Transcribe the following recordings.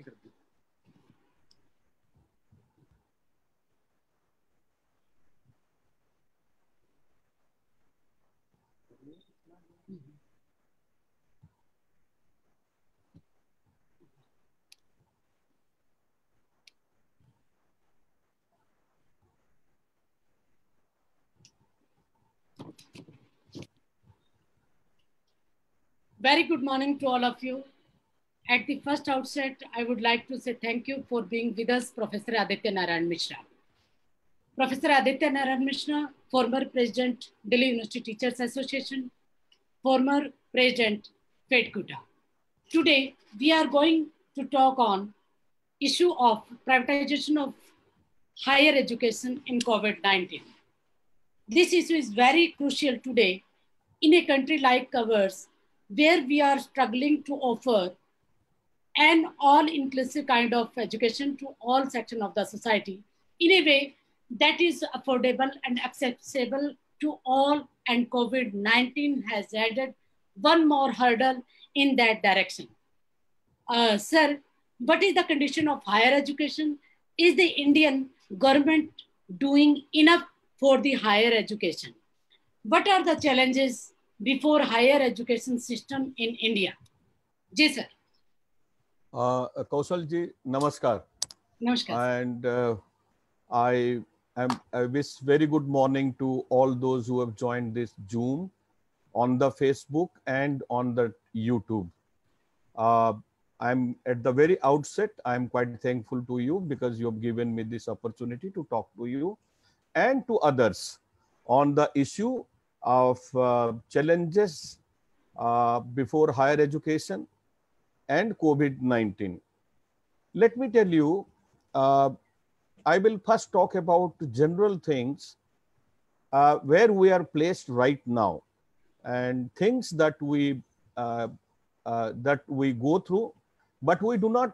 नहीं करती Very good morning to all of you. At the first outset, I would like to say thank you for being with us, Professor Aditya Narayan Mishra. Professor Aditya Narayan Mishra, former President, Delhi University Teachers Association, former President, Fed Kuta. Today, we are going to talk on issue of privatization of higher education in COVID-19. This issue is very crucial today in a country like ours, where we are struggling to offer an all inclusive kind of education to all section of the society in a way that is affordable and accessible to all and COVID-19 has added one more hurdle in that direction. Uh, sir, what is the condition of higher education? Is the Indian government doing enough for the higher education? What are the challenges before higher education system in India? Yes, sir. Uh, uh ji, namaskar. Namaskar. And uh, I am I wish very good morning to all those who have joined this Zoom on the Facebook and on the YouTube. Uh, I'm at the very outset, I'm quite thankful to you because you have given me this opportunity to talk to you and to others on the issue of uh, challenges uh, before higher education and COVID-19. Let me tell you, uh, I will first talk about general things uh, where we are placed right now and things that we uh, uh that we go through, but we do not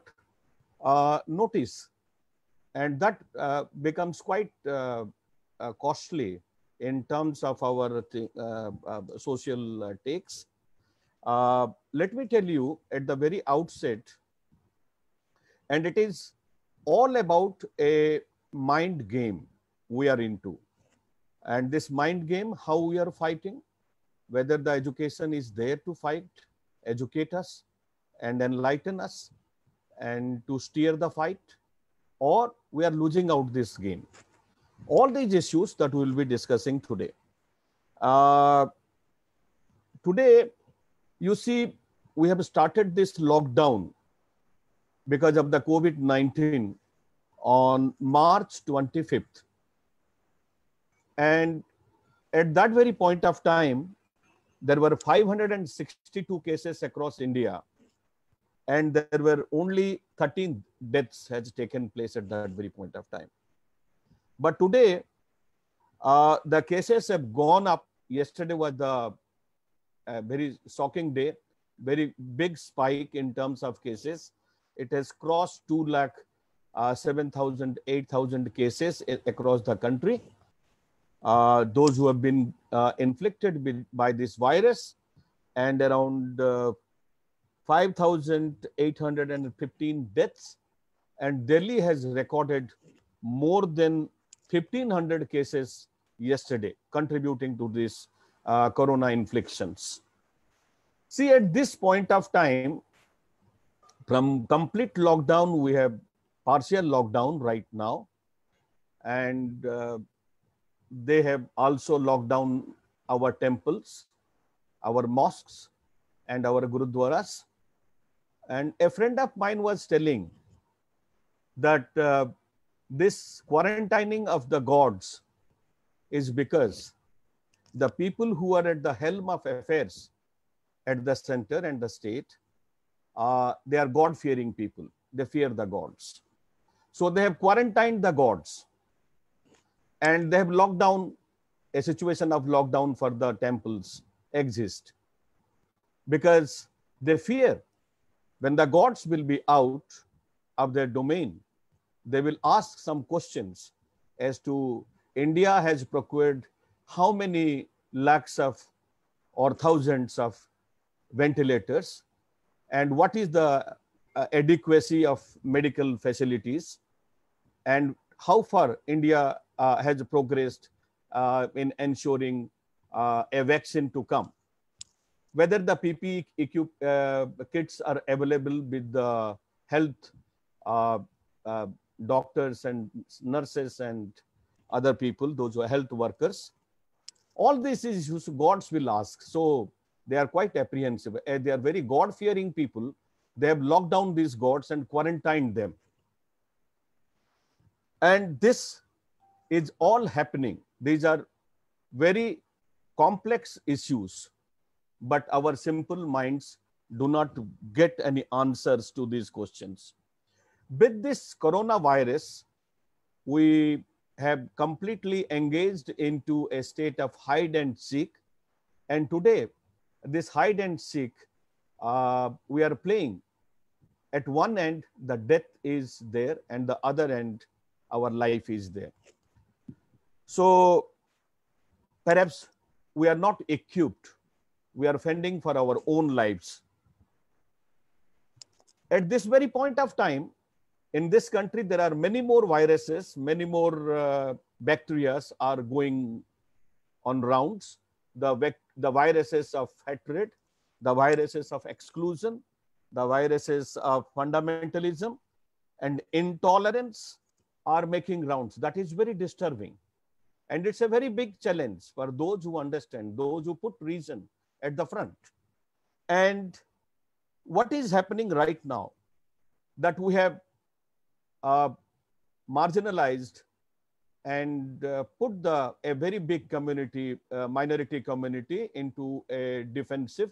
uh, notice. And that uh, becomes quite costly in terms of our social takes uh, let me tell you at the very outset, and it is all about a mind game we are into. And this mind game, how we are fighting, whether the education is there to fight, educate us, and enlighten us, and to steer the fight, or we are losing out this game. All these issues that we will be discussing today. Uh, today, you see, we have started this lockdown because of the COVID 19 on March 25th. And at that very point of time, there were 562 cases across India, and there were only 13 deaths has taken place at that very point of time. But today, uh, the cases have gone up. Yesterday was the a very shocking day, very big spike in terms of cases. It has crossed 2 lakh uh, 7,000, 8,000 cases across the country. Uh, those who have been uh, inflicted by this virus and around uh, 5,815 deaths. And Delhi has recorded more than 1,500 cases yesterday, contributing to this uh, corona inflictions. See, at this point of time, from complete lockdown, we have partial lockdown right now. And uh, they have also locked down our temples, our mosques, and our gurudwaras. And a friend of mine was telling that uh, this quarantining of the gods is because the people who are at the helm of affairs at the center and the state, uh, they are God fearing people. They fear the gods. So they have quarantined the gods and they have locked down a situation of lockdown for the temples exist because they fear when the gods will be out of their domain, they will ask some questions as to India has procured how many lakhs of or thousands of ventilators and what is the uh, adequacy of medical facilities and how far India uh, has progressed uh, in ensuring uh, a vaccine to come. Whether the PPE equip, uh, kits are available with the health uh, doctors and nurses and other people, those who are health workers, all these issues gods will ask. So they are quite apprehensive. Eh, they are very God fearing people. They have locked down these gods and quarantined them. And this is all happening. These are very complex issues, but our simple minds do not get any answers to these questions. With this coronavirus, we have completely engaged into a state of hide and seek. And today, this hide and seek, uh, we are playing. At one end, the death is there, and the other end, our life is there. So perhaps we are not equipped. We are fending for our own lives. At this very point of time, in this country, there are many more viruses, many more uh, bacteria are going on rounds. The, the viruses of hatred, the viruses of exclusion, the viruses of fundamentalism and intolerance are making rounds. That is very disturbing. And it's a very big challenge for those who understand, those who put reason at the front. And what is happening right now that we have uh, marginalized and uh, put the a very big community uh, minority community into a defensive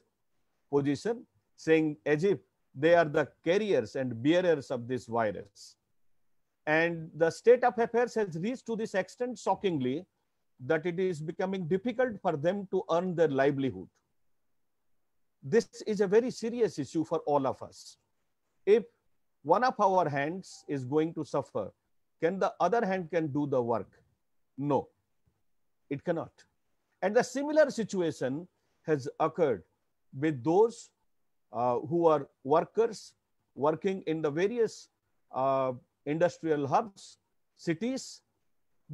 position saying if they are the carriers and bearers of this virus and the state of affairs has reached to this extent shockingly that it is becoming difficult for them to earn their livelihood this is a very serious issue for all of us if one of our hands is going to suffer can the other hand can do the work no it cannot and the similar situation has occurred with those uh, who are workers working in the various uh, industrial hubs cities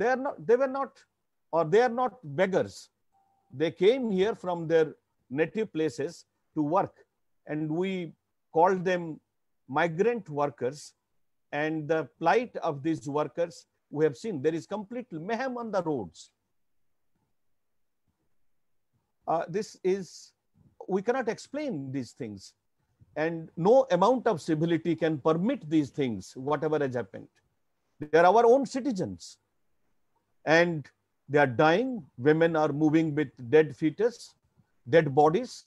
they are not they were not or they are not beggars they came here from their native places to work and we called them migrant workers and the plight of these workers, we have seen there is complete mayhem on the roads. Uh, this is, we cannot explain these things. And no amount of civility can permit these things, whatever has happened. They are our own citizens. And they are dying. Women are moving with dead fetus, dead bodies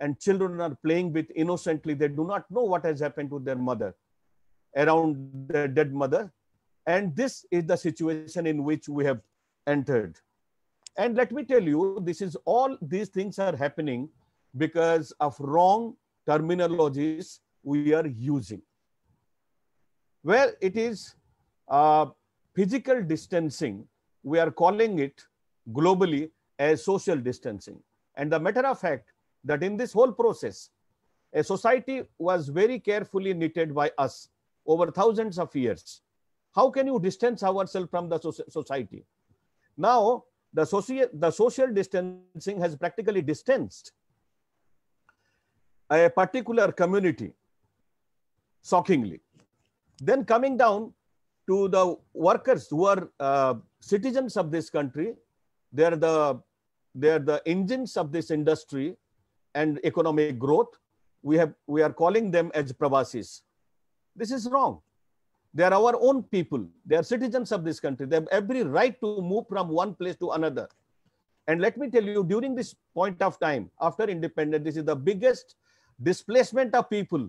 and children are playing with innocently. They do not know what has happened to their mother, around their dead mother. And this is the situation in which we have entered. And let me tell you, this is all these things are happening because of wrong terminologies we are using. Where well, it is uh, physical distancing, we are calling it globally as social distancing. And the matter of fact, that in this whole process, a society was very carefully knitted by us over thousands of years. How can you distance ourselves from the society? Now, the social, the social distancing has practically distanced a particular community, shockingly. Then coming down to the workers who are uh, citizens of this country, they are the they are the engines of this industry and economic growth. We, have, we are calling them as Pravasis. This is wrong. They are our own people. They are citizens of this country. They have every right to move from one place to another. And let me tell you, during this point of time, after independence, this is the biggest displacement of people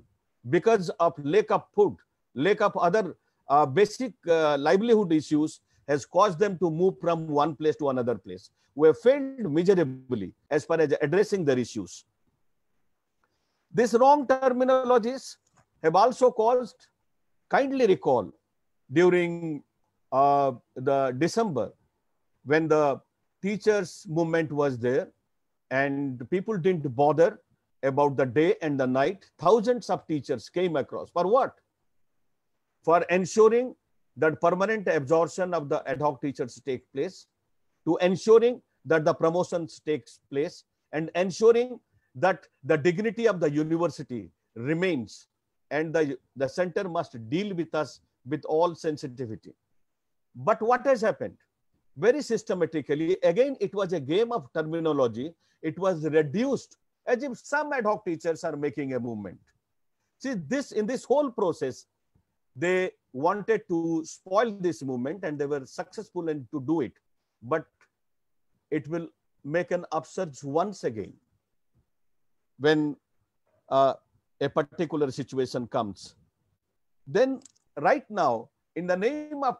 because of lack of food, lack of other uh, basic uh, livelihood issues has caused them to move from one place to another place. We have failed miserably as far as addressing their issues. These wrong terminologies have also caused kindly recall during uh, the December when the teachers movement was there and people didn't bother about the day and the night. Thousands of teachers came across. For what? For ensuring that permanent absorption of the ad hoc teachers take place, to ensuring that the promotions takes place, and ensuring that the dignity of the university remains and the, the center must deal with us with all sensitivity. But what has happened? Very systematically, again, it was a game of terminology. It was reduced as if some ad hoc teachers are making a movement. See, this in this whole process, they wanted to spoil this movement and they were successful in to do it. But it will make an upsurge once again when uh, a particular situation comes. Then right now, in the name of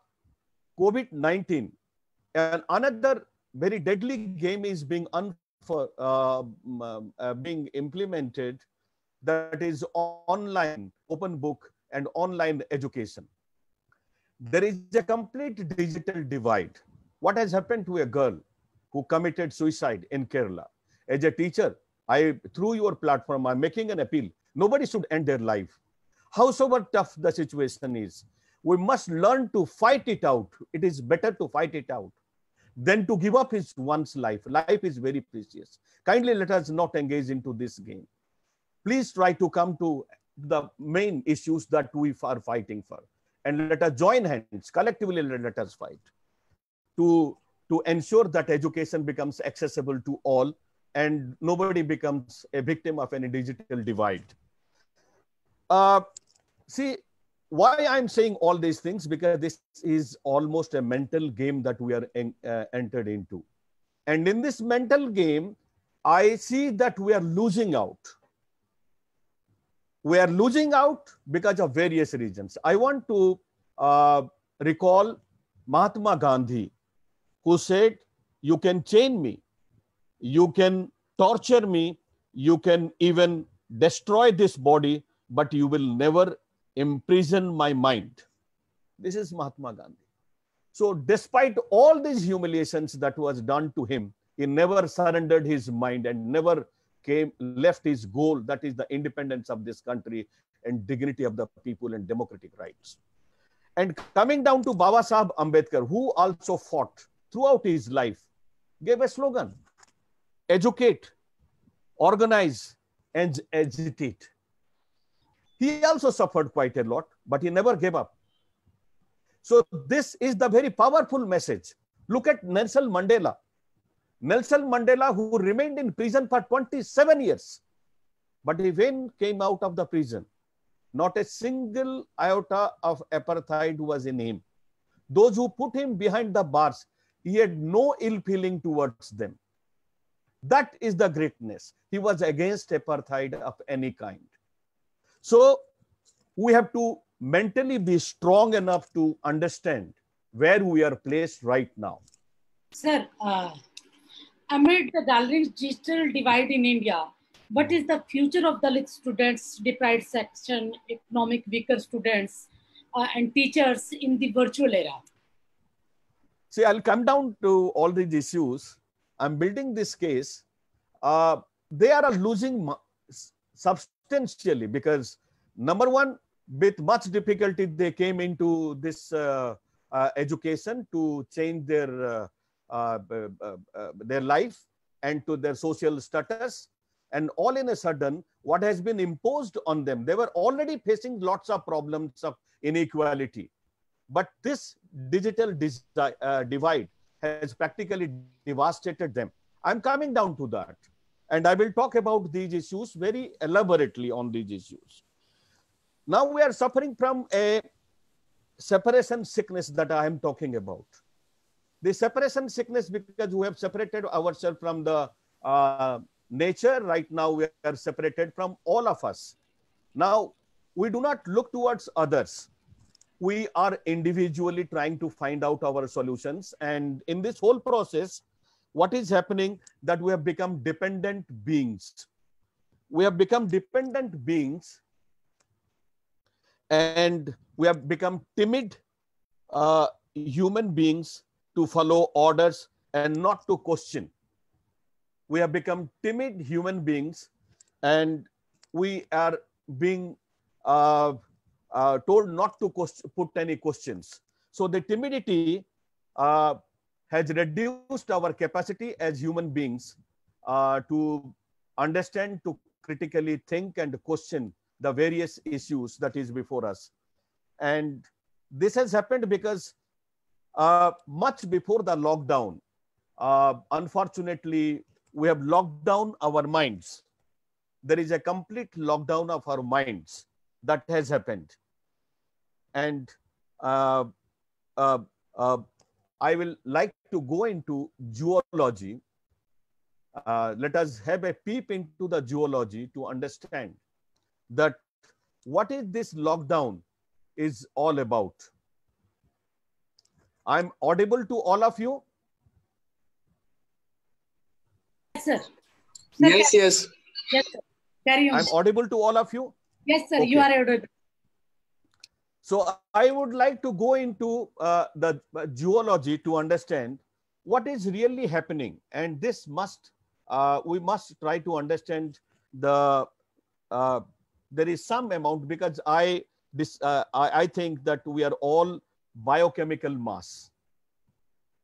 COVID-19, and another very deadly game is being uh, uh, being implemented that is online open book and online education there is a complete digital divide what has happened to a girl who committed suicide in kerala as a teacher I, through your platform, I'm making an appeal. Nobody should end their life. However tough the situation is, we must learn to fight it out. It is better to fight it out than to give up his one's life. Life is very precious. Kindly let us not engage into this game. Please try to come to the main issues that we are fighting for. And let us join hands, collectively let us fight to, to ensure that education becomes accessible to all and nobody becomes a victim of any digital divide. Uh, see, why I'm saying all these things because this is almost a mental game that we are uh, entered into. And in this mental game, I see that we are losing out. We are losing out because of various reasons. I want to uh, recall Mahatma Gandhi, who said, You can chain me, you can torture me, you can even destroy this body, but you will never imprison my mind. This is Mahatma Gandhi. So, despite all these humiliations that was done to him, he never surrendered his mind and never came left his goal that is the independence of this country and dignity of the people and democratic rights. And coming down to Baba Sahib Ambedkar, who also fought throughout his life, gave a slogan educate, organize, and agitate. He also suffered quite a lot, but he never gave up. So, this is the very powerful message. Look at Nelson Mandela. Nelson Mandela, who remained in prison for 27 years, but he when came out of the prison, not a single iota of apartheid was in him. Those who put him behind the bars, he had no ill feeling towards them. That is the greatness. He was against apartheid of any kind. So we have to mentally be strong enough to understand where we are placed right now. Sir, uh, amid the gathering digital divide in India, what is the future of Dalit students, deprived section, economic weaker students, uh, and teachers in the virtual era? See, I'll come down to all these issues I'm building this case, uh, they are losing substantially because number one, with much difficulty, they came into this uh, uh, education to change their uh, uh, uh, their life and to their social status. And all in a sudden, what has been imposed on them, they were already facing lots of problems of inequality. But this digital divide has practically devastated them. I'm coming down to that. And I will talk about these issues very elaborately on these issues. Now we are suffering from a separation sickness that I am talking about. The separation sickness because we have separated ourselves from the uh, nature. Right now we are separated from all of us. Now we do not look towards others we are individually trying to find out our solutions. And in this whole process, what is happening that we have become dependent beings. We have become dependent beings and we have become timid uh, human beings to follow orders and not to question. We have become timid human beings and we are being uh, uh, told not to put any questions. So the timidity uh, has reduced our capacity as human beings uh, to understand, to critically think and question the various issues that is before us. And this has happened because uh, much before the lockdown, uh, unfortunately, we have locked down our minds. There is a complete lockdown of our minds that has happened. And uh, uh, uh, I will like to go into geology. Uh, let us have a peep into the geology to understand that what is this lockdown is all about. I'm audible to all of you? Yes, sir. Yes, yes. Yes, sir. Carry on. I'm audible to all of you? Yes, sir. Okay. You are audible. So I would like to go into uh, the geology uh, to understand what is really happening. And this must, uh, we must try to understand the, uh, there is some amount because I, this, uh, I, I think that we are all biochemical mass.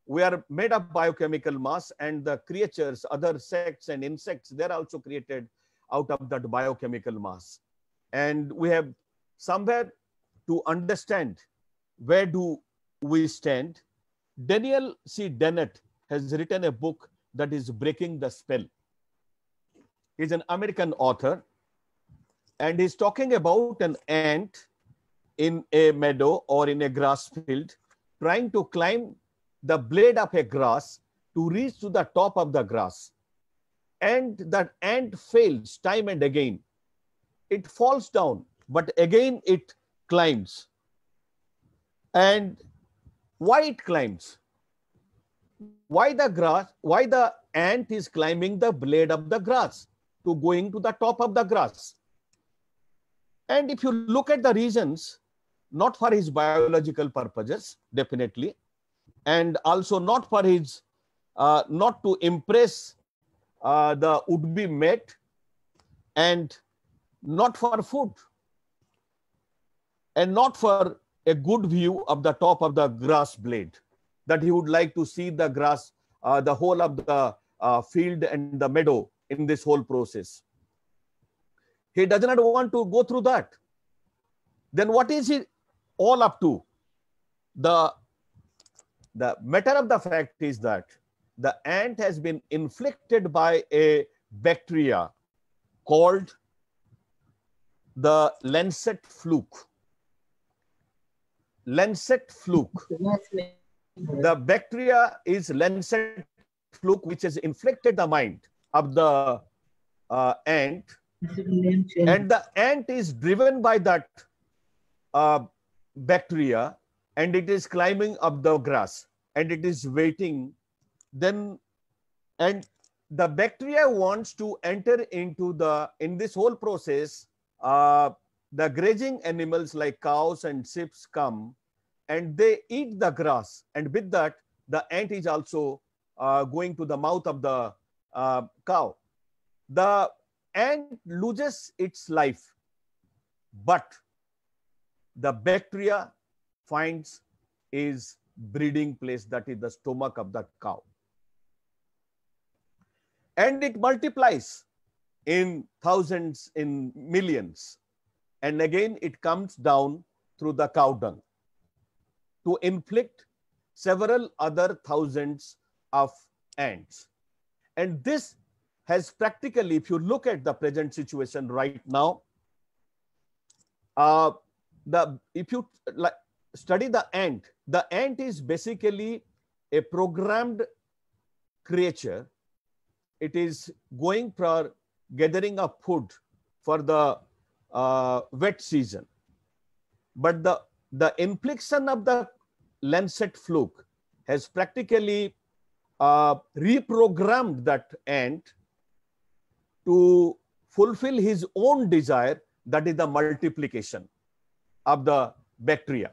We are made of biochemical mass and the creatures, other sects and insects, they're also created out of that biochemical mass and we have somewhere to understand where do we stand. Daniel C. Dennett has written a book that is Breaking the Spell. He's an American author, and he's talking about an ant in a meadow or in a grass field trying to climb the blade of a grass to reach to the top of the grass. And that ant fails time and again it falls down, but again it climbs. And why it climbs? Why the grass, why the ant is climbing the blade of the grass to going to the top of the grass. And if you look at the reasons, not for his biological purposes, definitely, and also not for his, uh, not to impress uh, the would-be mate, and not for food and not for a good view of the top of the grass blade, that he would like to see the grass, uh, the whole of the uh, field and the meadow in this whole process. He does not want to go through that. Then what is he all up to? The, the matter of the fact is that the ant has been inflicted by a bacteria called the Lancet fluke. Lancet fluke. The bacteria is Lancet fluke, which has inflicted the mind of the uh, ant. And the ant is driven by that uh, bacteria and it is climbing up the grass and it is waiting. Then, and the bacteria wants to enter into the, in this whole process, uh, the grazing animals like cows and sheep come and they eat the grass. And with that, the ant is also uh, going to the mouth of the uh, cow. The ant loses its life, but the bacteria finds is breeding place that is the stomach of the cow and it multiplies in thousands, in millions. And again, it comes down through the cow dung to inflict several other thousands of ants. And this has practically, if you look at the present situation right now, uh, the if you like, study the ant, the ant is basically a programmed creature. It is going for gathering of food for the uh, wet season. But the, the infliction of the Lancet fluke has practically uh, reprogrammed that ant to fulfill his own desire, that is the multiplication of the bacteria.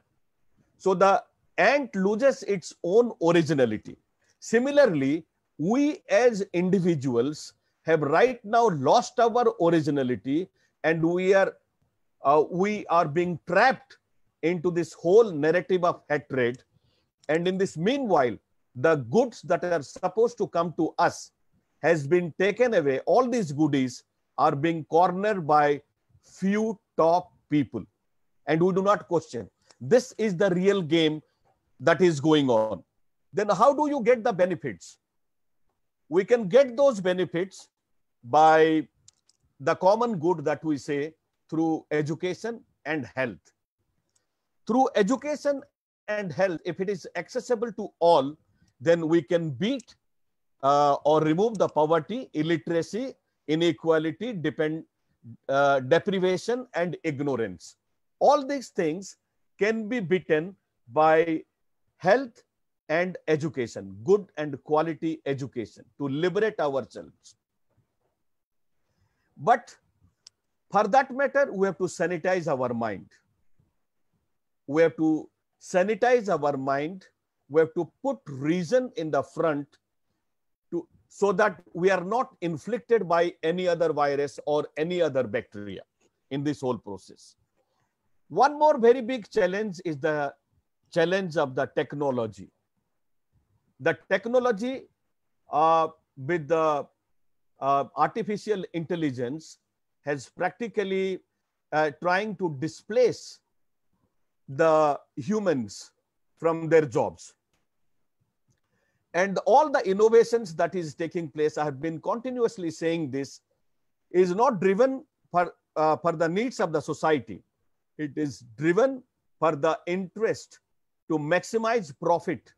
So the ant loses its own originality. Similarly, we as individuals have right now lost our originality and we are uh, we are being trapped into this whole narrative of hatred and in this meanwhile the goods that are supposed to come to us has been taken away all these goodies are being cornered by few top people and we do not question this is the real game that is going on then how do you get the benefits we can get those benefits by the common good that we say through education and health. Through education and health, if it is accessible to all, then we can beat uh, or remove the poverty, illiteracy, inequality, depend, uh, deprivation, and ignorance. All these things can be beaten by health and education, good and quality education to liberate ourselves. But for that matter, we have to sanitize our mind. We have to sanitize our mind. We have to put reason in the front to, so that we are not inflicted by any other virus or any other bacteria in this whole process. One more very big challenge is the challenge of the technology. The technology uh, with the uh, artificial intelligence has practically uh, trying to displace the humans from their jobs. And all the innovations that is taking place, I have been continuously saying this, is not driven for, uh, for the needs of the society. It is driven for the interest to maximize profit.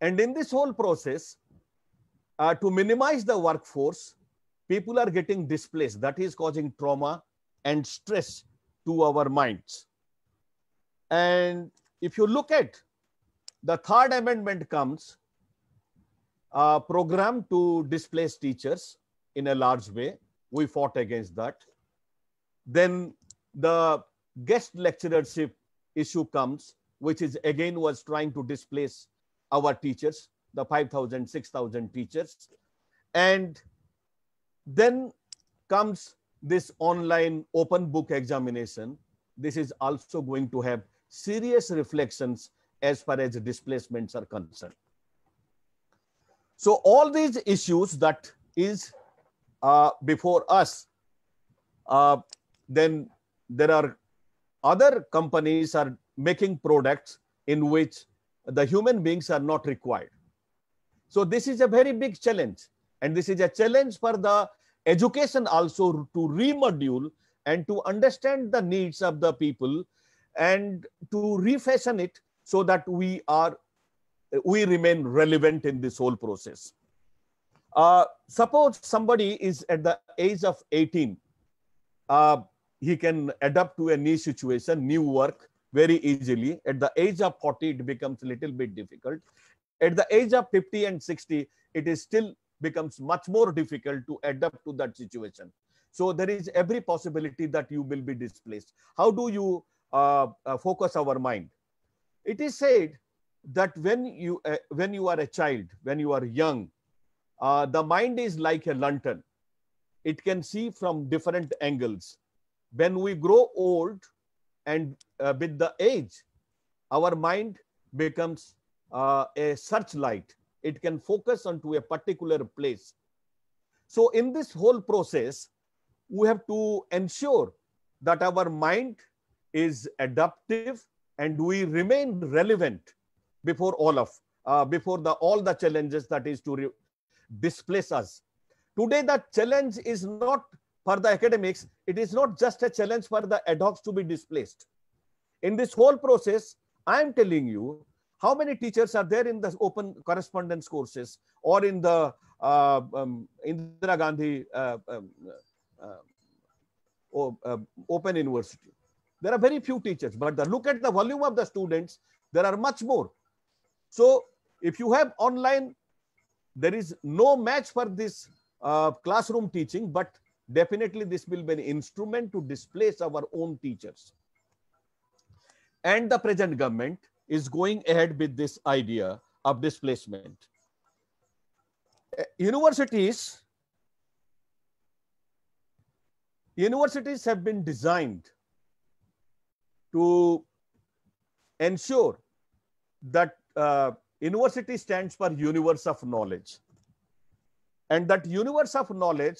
And in this whole process, uh, to minimize the workforce, people are getting displaced. That is causing trauma and stress to our minds. And if you look at the third amendment comes a program to displace teachers in a large way. We fought against that. Then the guest lecturership issue comes, which is again was trying to displace our teachers the 5,000, 6,000 teachers. And then comes this online open book examination. This is also going to have serious reflections as far as displacements are concerned. So all these issues that is uh, before us, uh, then there are other companies are making products in which the human beings are not required. So this is a very big challenge. And this is a challenge for the education also to remodule and to understand the needs of the people and to refashion it so that we are we remain relevant in this whole process. Uh, suppose somebody is at the age of 18, uh, he can adapt to a new situation, new work very easily. At the age of 40, it becomes a little bit difficult. At the age of 50 and 60, it is still becomes much more difficult to adapt to that situation. So there is every possibility that you will be displaced. How do you uh, uh, focus our mind? It is said that when you, uh, when you are a child, when you are young, uh, the mind is like a lantern. It can see from different angles. When we grow old and uh, with the age, our mind becomes uh, a searchlight. It can focus onto a particular place. So in this whole process, we have to ensure that our mind is adaptive and we remain relevant before all of uh, before the all the challenges that is to displace us today the challenge is not for the academics it is not just a challenge for the ad hocs to be displaced in this whole process i am telling you how many teachers are there in the open correspondence courses or in the uh, um, Indira Gandhi uh, um, uh, uh, um, uh, Open University? There are very few teachers, but the, look at the volume of the students, there are much more. So if you have online, there is no match for this uh, classroom teaching, but definitely this will be an instrument to displace our own teachers. And the present government is going ahead with this idea of displacement. Eh, universities, universities have been designed to ensure that uh, university stands for universe of knowledge. And that universe of knowledge,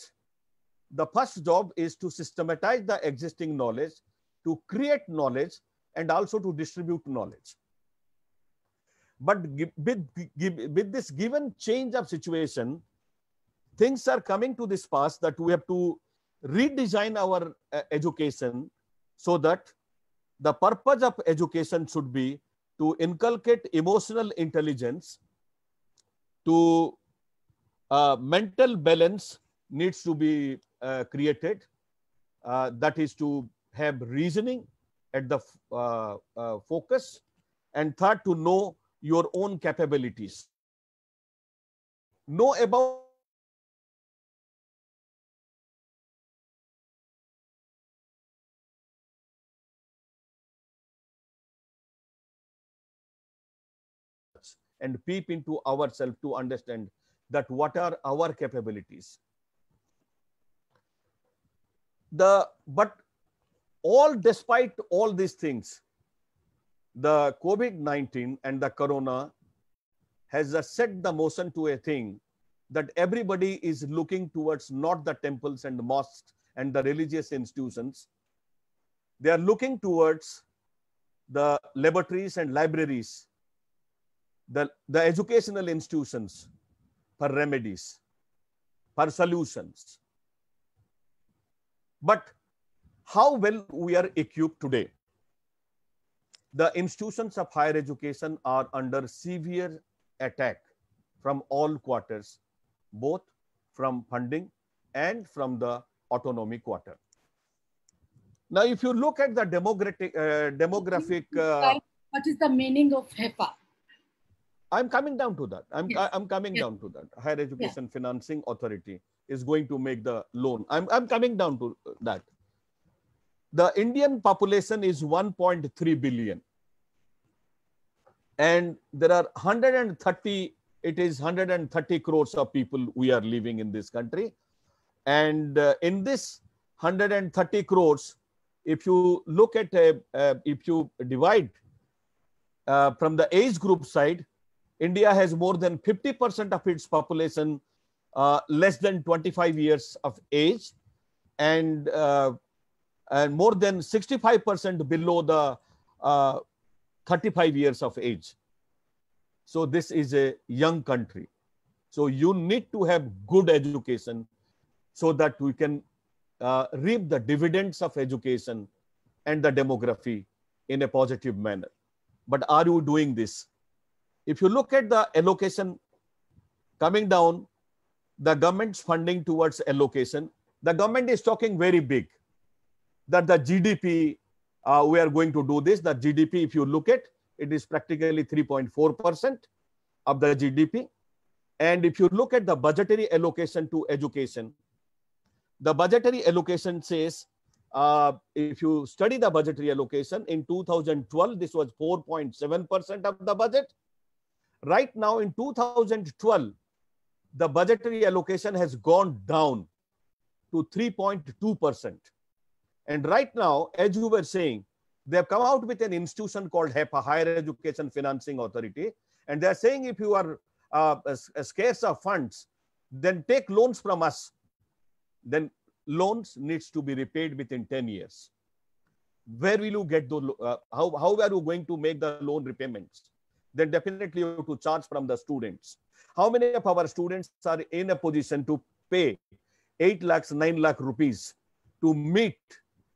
the first job is to systematize the existing knowledge, to create knowledge, and also to distribute knowledge. But with, with this given change of situation, things are coming to this pass that we have to redesign our uh, education so that the purpose of education should be to inculcate emotional intelligence, to uh, mental balance needs to be uh, created. Uh, that is to have reasoning at the uh, focus. And third, to know your own capabilities. Know about and peep into ourselves to understand that what are our capabilities. The, but all despite all these things, the COVID-19 and the corona has uh, set the motion to a thing that everybody is looking towards not the temples and the mosques and the religious institutions. They are looking towards the laboratories and libraries, the, the educational institutions for remedies, for solutions. But how well we are equipped today? The institutions of higher education are under severe attack from all quarters, both from funding and from the autonomy quarter. Now, if you look at the demographic, uh, demographic uh, what is the meaning of HEPA? I'm coming down to that. I'm, yes. I'm coming yes. down to that. Higher Education Financing Authority is going to make the loan. I'm, I'm coming down to that. The Indian population is 1.3 billion and there are 130 it is 130 crores of people we are living in this country and uh, in this 130 crores if you look at a, uh, uh, if you divide uh, from the age group side india has more than 50% of its population uh, less than 25 years of age and uh, and more than 65% below the 35 years of age. So this is a young country. So you need to have good education so that we can uh, reap the dividends of education and the demography in a positive manner. But are you doing this? If you look at the allocation coming down, the government's funding towards allocation, the government is talking very big that the GDP uh, we are going to do this. The GDP, if you look at, it is practically 3.4% of the GDP. And if you look at the budgetary allocation to education, the budgetary allocation says, uh, if you study the budgetary allocation, in 2012, this was 4.7% of the budget. Right now, in 2012, the budgetary allocation has gone down to 3.2%. And right now, as you were saying, they have come out with an institution called HEPA, Higher Education Financing Authority. And they're saying if you are uh, scarce of funds, then take loans from us. Then loans needs to be repaid within 10 years. Where will you get those? Uh, how, how are you going to make the loan repayments? Then definitely you have to charge from the students. How many of our students are in a position to pay 8 lakhs, 9 lakh rupees to meet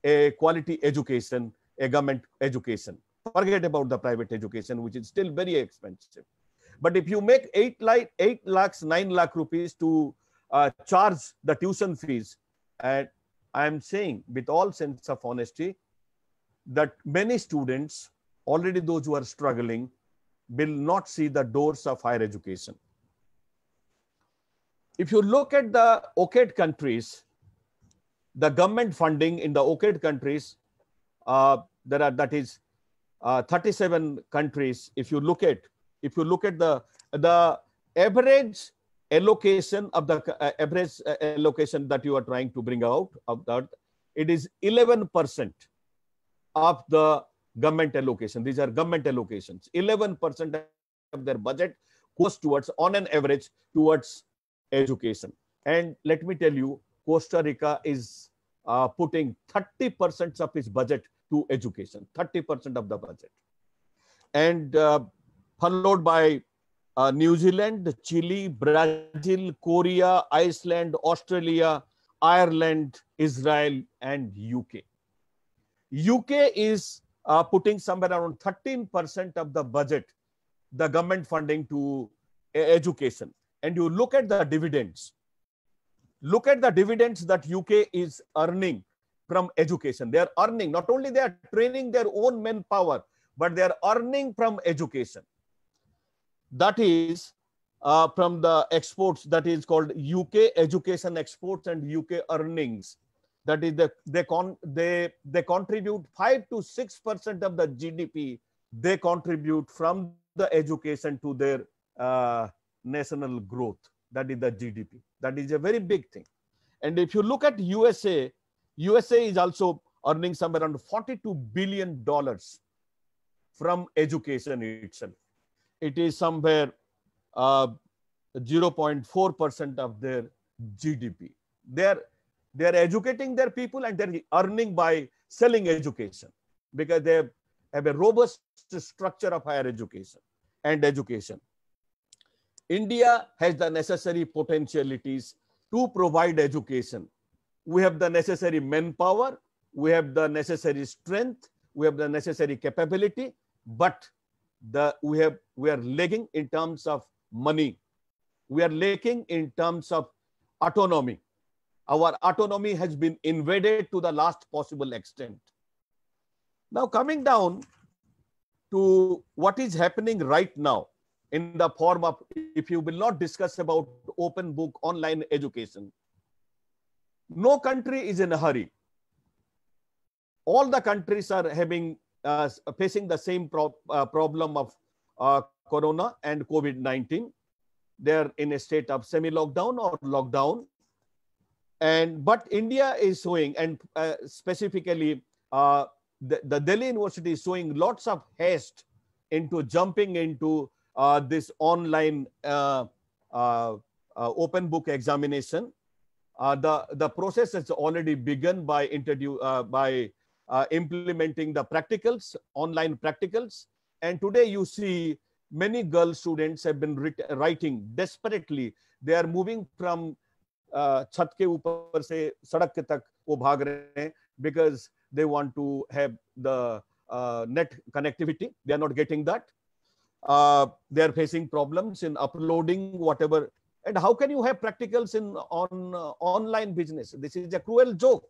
a quality education, a government education. Forget about the private education, which is still very expensive. But if you make 8, like, 8 lakhs, 9 lakh rupees to uh, charge the tuition fees, and I am saying with all sense of honesty that many students, already those who are struggling, will not see the doors of higher education. If you look at the OCAD countries, the government funding in the OCAD countries, uh, there are that is uh, 37 countries. If you look at if you look at the the average allocation of the uh, average uh, allocation that you are trying to bring out of that, it is 11 percent of the government allocation. These are government allocations. 11 percent of their budget goes towards on an average towards education. And let me tell you, Costa Rica is uh, putting 30% of its budget to education, 30% of the budget. And uh, followed by uh, New Zealand, Chile, Brazil, Korea, Iceland, Australia, Ireland, Israel, and UK. UK is uh, putting somewhere around 13% of the budget, the government funding to education. And you look at the dividends, look at the dividends that UK is earning from education. They are earning, not only they are training their own manpower, but they are earning from education. That is uh, from the exports that is called UK education exports and UK earnings. That is, the, they, con they, they contribute 5 to 6% of the GDP. They contribute from the education to their uh, national growth. That is the GDP. That is a very big thing. And if you look at USA, USA is also earning somewhere around 42 billion dollars from education itself. It is somewhere 0.4% uh, of their GDP. They're they're educating their people and they're earning by selling education because they have a robust structure of higher education and education. India has the necessary potentialities to provide education. We have the necessary manpower, we have the necessary strength, we have the necessary capability, but the we have we are lagging in terms of money. We are lacking in terms of autonomy. Our autonomy has been invaded to the last possible extent. Now coming down to what is happening right now in the form of if you will not discuss about open book online education no country is in a hurry all the countries are having uh, facing the same pro uh, problem of uh, corona and covid-19 they're in a state of semi lockdown or lockdown and but india is showing and uh, specifically uh, the, the delhi university is showing lots of haste into jumping into uh, this online uh, uh, open book examination. the, the process has already begun by, by implementing the practicals, online practicals. And today you see many girl students have been writing desperately. They are moving from छत के ऊपर से सड़क के तक वो भाग they हैं because they want to have the net connectivity they are uh, they are facing problems in uploading whatever and how can you have practicals in on uh, online business this is a cruel joke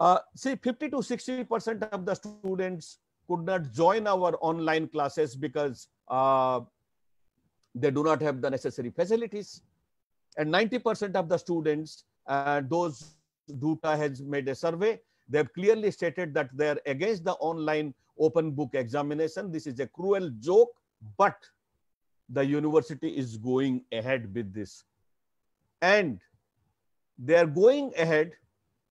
uh, see 50 to 60 percent of the students could not join our online classes because uh, they do not have the necessary facilities and 90 percent of the students uh, those duta has made a survey they have clearly stated that they are against the online open book examination. This is a cruel joke, but the university is going ahead with this. And they are going ahead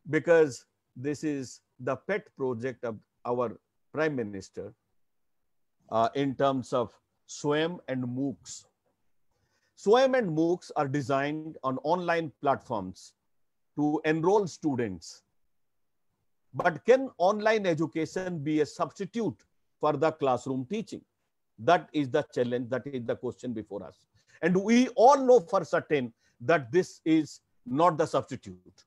because this is the pet project of our prime minister uh, in terms of SWAM and MOOCs. SWAM and MOOCs are designed on online platforms to enroll students but can online education be a substitute for the classroom teaching? That is the challenge, that is the question before us. And we all know for certain that this is not the substitute.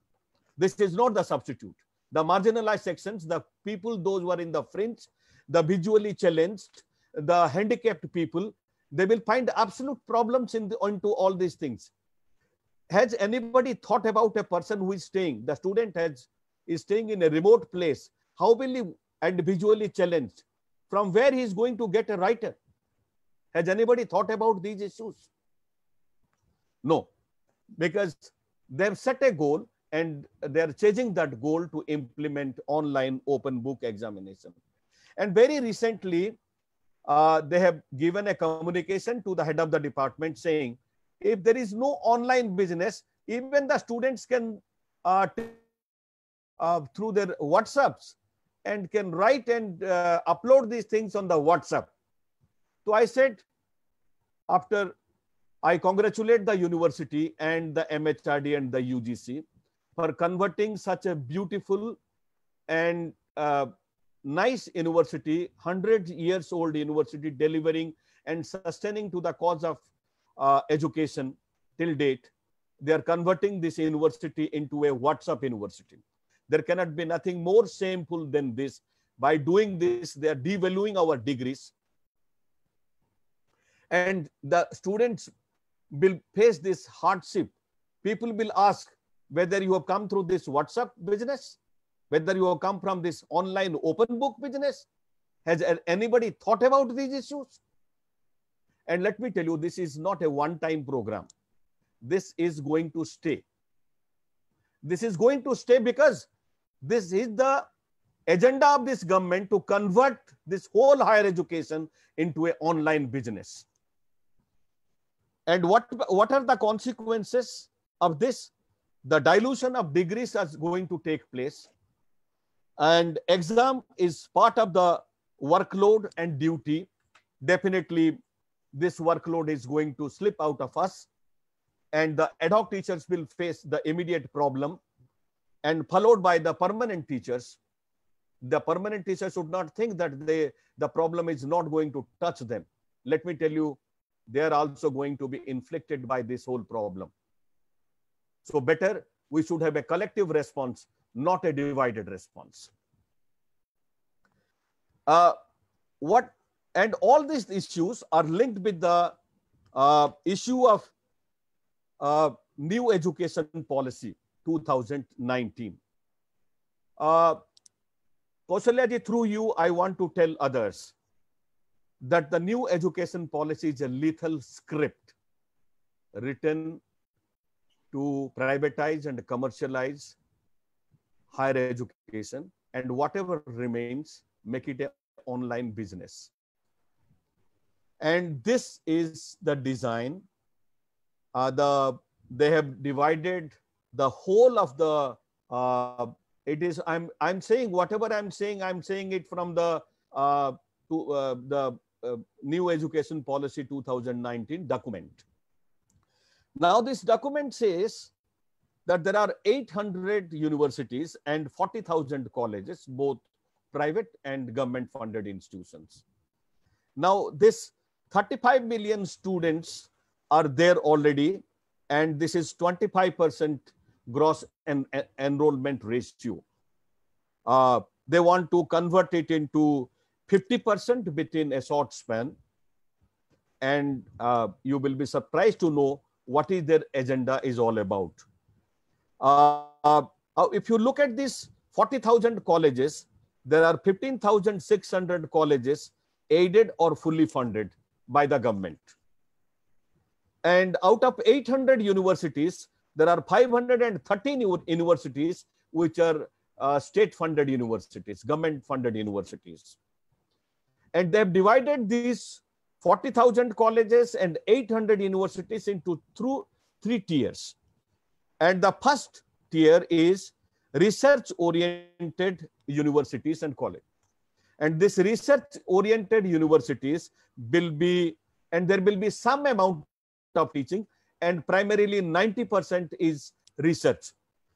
This is not the substitute. The marginalized sections, the people, those who are in the fringe, the visually challenged, the handicapped people, they will find absolute problems in the, all these things. Has anybody thought about a person who is staying? The student has is staying in a remote place, how will he and visually challenged? From where he is going to get a writer? Has anybody thought about these issues? No, because they've set a goal and they're changing that goal to implement online open book examination. And very recently, uh, they have given a communication to the head of the department saying, if there is no online business, even the students can uh, uh, through their WhatsApps and can write and uh, upload these things on the WhatsApp. So I said, after I congratulate the university and the MHRD and the UGC for converting such a beautiful and uh, nice university, 100 years old university, delivering and sustaining to the cause of uh, education till date. They are converting this university into a WhatsApp university. There cannot be nothing more shameful than this. By doing this, they are devaluing our degrees. And the students will face this hardship. People will ask whether you have come through this WhatsApp business, whether you have come from this online open book business. Has anybody thought about these issues? And let me tell you, this is not a one time program. This is going to stay. This is going to stay because this is the agenda of this government to convert this whole higher education into an online business. And what, what are the consequences of this? The dilution of degrees is going to take place. And exam is part of the workload and duty. Definitely, this workload is going to slip out of us. And the ad hoc teachers will face the immediate problem and followed by the permanent teachers, the permanent teachers should not think that they, the problem is not going to touch them. Let me tell you, they are also going to be inflicted by this whole problem. So better, we should have a collective response, not a divided response. Uh, what and all these issues are linked with the uh, issue of uh, new education policy 2019. Uh, through you, I want to tell others that the new education policy is a lethal script written to privatize and commercialize higher education and whatever remains, make it an online business. And this is the design. Uh, the, they have divided the whole of the uh, it is i'm i'm saying whatever i'm saying i'm saying it from the uh, to, uh, the uh, new education policy 2019 document now this document says that there are 800 universities and 40000 colleges both private and government funded institutions now this 35 million students are there already and this is 25 percent gross en enrollment ratio. Uh, they want to convert it into 50% within a short span. And uh, you will be surprised to know what is their agenda is all about. Uh, uh if you look at these 40,000 colleges, there are 15,600 colleges aided or fully funded by the government. And out of 800 universities, there are 513 universities which are uh, state funded universities, government funded universities. And they've divided these 40,000 colleges and 800 universities into through three tiers. And the first tier is research oriented universities and colleges. And this research oriented universities will be, and there will be some amount of teaching, and primarily 90% is research.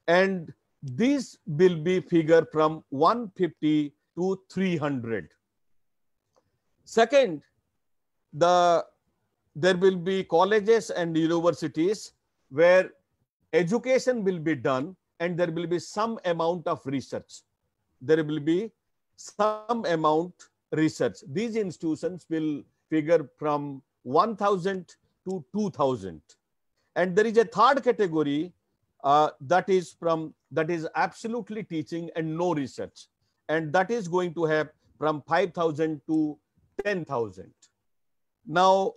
And this will be figure from 150 to 300. Second, the there will be colleges and universities where education will be done and there will be some amount of research. There will be some amount research. These institutions will figure from 1000 to 2000. And there is a third category uh, that is from that is absolutely teaching and no research. And that is going to have from 5,000 to 10,000. Now,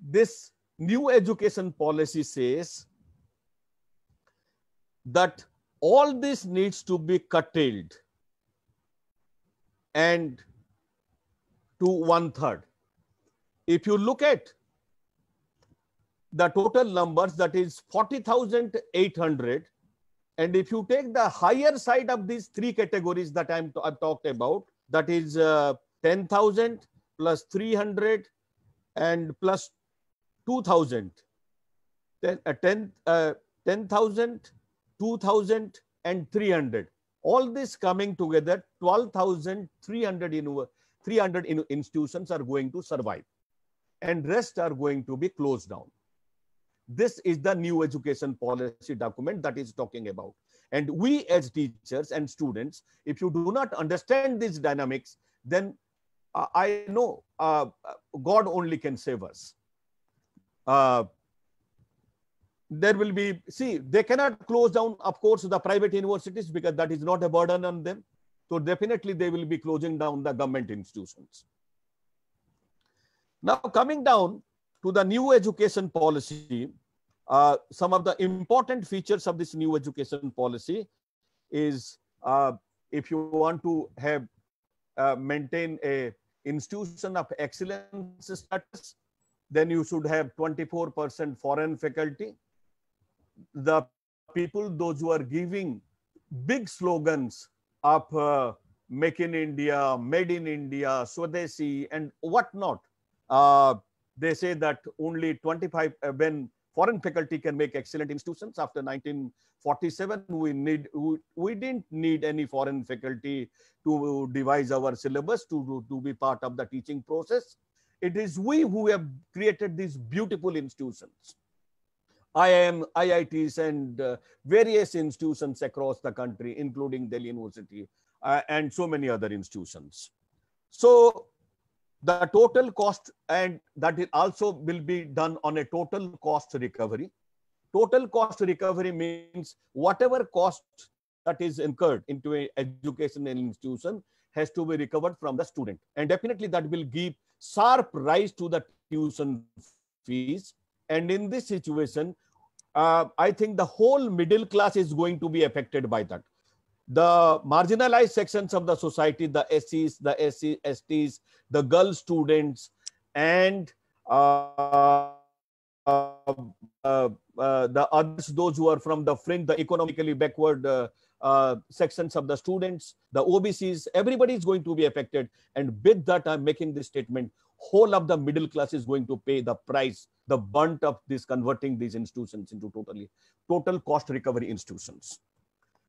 this new education policy says that all this needs to be curtailed and to one third. If you look at the total numbers that is 40,800. And if you take the higher side of these three categories that I'm I've talked about, that is uh, 10,000 plus 300 and plus 2,000. Then uh, 10,000, uh, 10, 2,000 and 300. All this coming together, 12,300 in, 300 in institutions are going to survive and rest are going to be closed down. This is the new education policy document that is talking about. And we as teachers and students, if you do not understand these dynamics, then uh, I know uh, God only can save us. Uh, there will be, see, they cannot close down, of course, the private universities because that is not a burden on them. So definitely they will be closing down the government institutions. Now coming down, to the new education policy, uh, some of the important features of this new education policy is uh, if you want to have uh, maintain a institution of excellence status, then you should have 24% foreign faculty. The people, those who are giving big slogans of uh, make in India, made in India, Swadeshi, and whatnot, uh, they say that only 25 uh, when foreign faculty can make excellent institutions after 1947 we need we, we didn't need any foreign faculty to devise our syllabus to, to, to be part of the teaching process it is we who have created these beautiful institutions IIM, IITs, and uh, various institutions across the country, including Delhi University uh, and so many other institutions. So the total cost and that it also will be done on a total cost recovery total cost recovery means whatever cost that is incurred into an educational institution has to be recovered from the student and definitely that will give sharp rise to the tuition fees and in this situation uh, i think the whole middle class is going to be affected by that the marginalized sections of the society, the SCs, the SC, STs, the girl students, and uh, uh, uh, uh, the others, those who are from the fringe, the economically backward uh, uh, sections of the students, the OBCs, everybody is going to be affected. And with that, I'm making this statement, whole of the middle class is going to pay the price, the bunt of this converting these institutions into totally total cost recovery institutions.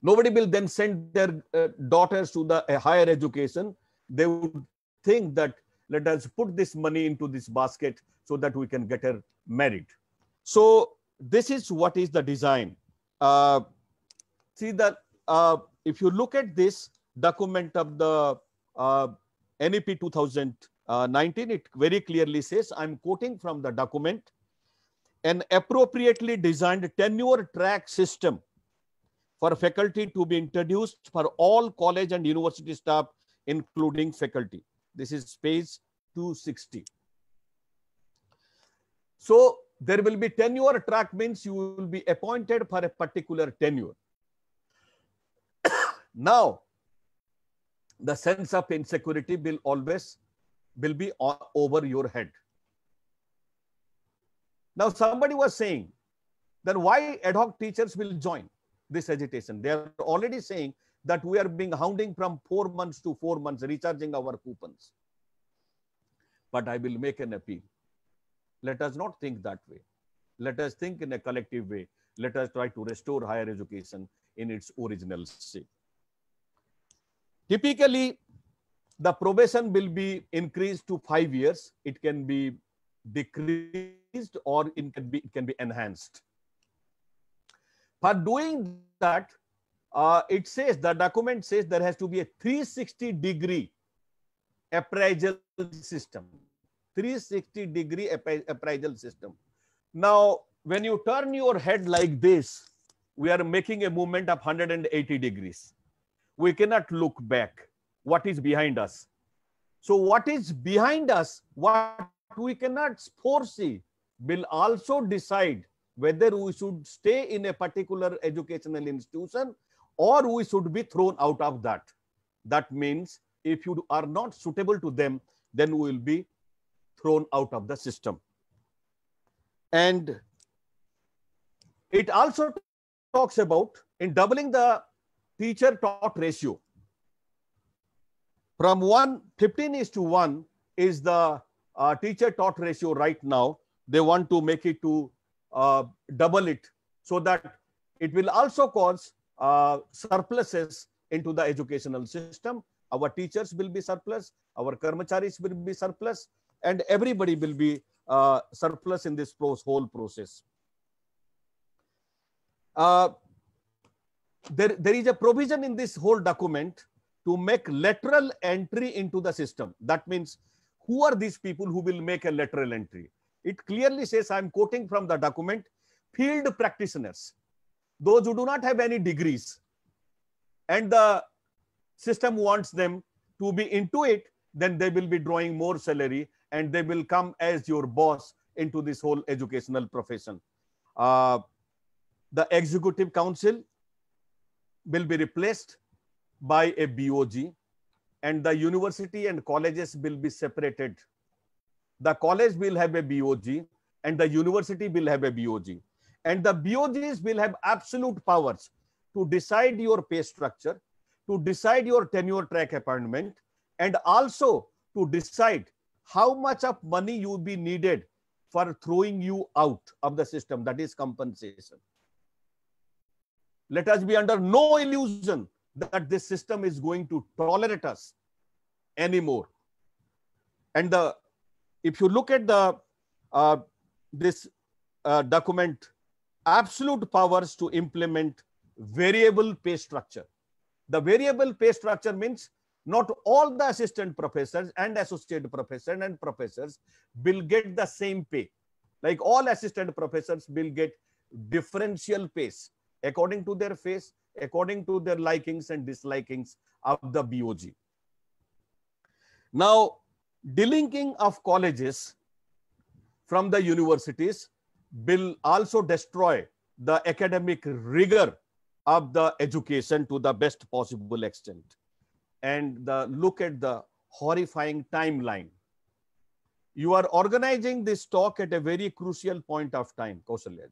Nobody will then send their uh, daughters to the uh, higher education. They would think that let us put this money into this basket so that we can get her married. So this is what is the design. Uh, see that uh, if you look at this document of the uh, NEP 2019, it very clearly says, I'm quoting from the document, an appropriately designed tenure track system for faculty to be introduced for all college and university staff, including faculty. This is page 260. So there will be tenure track means you will be appointed for a particular tenure. now, the sense of insecurity will always will be over your head. Now somebody was saying, then why ad hoc teachers will join? this agitation. They are already saying that we are being hounding from four months to four months, recharging our coupons. But I will make an appeal. Let us not think that way. Let us think in a collective way. Let us try to restore higher education in its original shape. Typically, the probation will be increased to five years. It can be decreased or it can be, it can be enhanced. For doing that, uh, it says, the document says there has to be a 360 degree appraisal system. 360 degree appraisal system. Now, when you turn your head like this, we are making a movement of 180 degrees. We cannot look back what is behind us. So what is behind us, what we cannot foresee, will also decide whether we should stay in a particular educational institution or we should be thrown out of that. That means if you are not suitable to them, then we will be thrown out of the system. And it also talks about in doubling the teacher taught ratio from 1 15 is to 1 is the uh, teacher taught ratio right now they want to make it to uh, double it so that it will also cause uh, surpluses into the educational system. Our teachers will be surplus, our karmacharis will be surplus, and everybody will be uh, surplus in this whole process. Uh, there, there is a provision in this whole document to make lateral entry into the system. That means who are these people who will make a lateral entry? It clearly says, I'm quoting from the document, field practitioners, those who do not have any degrees, and the system wants them to be into it, then they will be drawing more salary and they will come as your boss into this whole educational profession. Uh, the executive council will be replaced by a BOG and the university and colleges will be separated the college will have a BOG and the university will have a BOG. And the BOGs will have absolute powers to decide your pay structure, to decide your tenure track appointment, and also to decide how much of money you will be needed for throwing you out of the system, that is compensation. Let us be under no illusion that this system is going to tolerate us anymore. And the if you look at the uh, this uh, document, absolute powers to implement variable pay structure. The variable pay structure means not all the assistant professors and associate professors and professors will get the same pay. Like all assistant professors will get differential pays according to their face, according to their likings and dislikings of the BOG. Now, delinking of colleges from the universities will also destroy the academic rigor of the education to the best possible extent. And the, look at the horrifying timeline. You are organizing this talk at a very crucial point of time, Kausalya.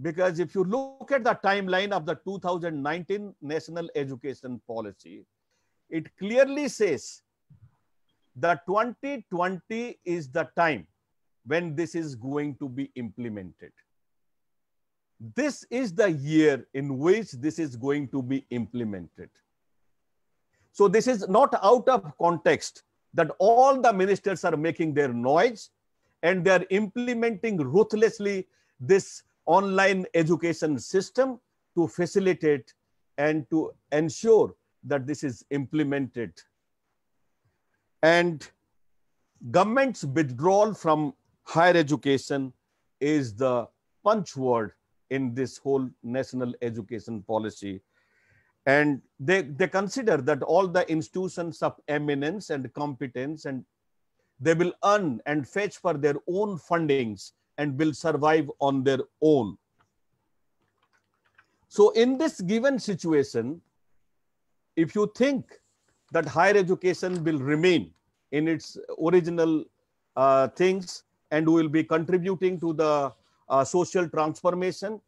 Because if you look at the timeline of the 2019 National Education Policy, it clearly says the 2020 is the time when this is going to be implemented. This is the year in which this is going to be implemented. So this is not out of context that all the ministers are making their noise and they are implementing ruthlessly this online education system to facilitate and to ensure that this is implemented and government's withdrawal from higher education is the punch word in this whole national education policy. And they, they consider that all the institutions of eminence and competence and they will earn and fetch for their own fundings and will survive on their own. So in this given situation, if you think that higher education will remain in its original uh, things and will be contributing to the uh, social transformation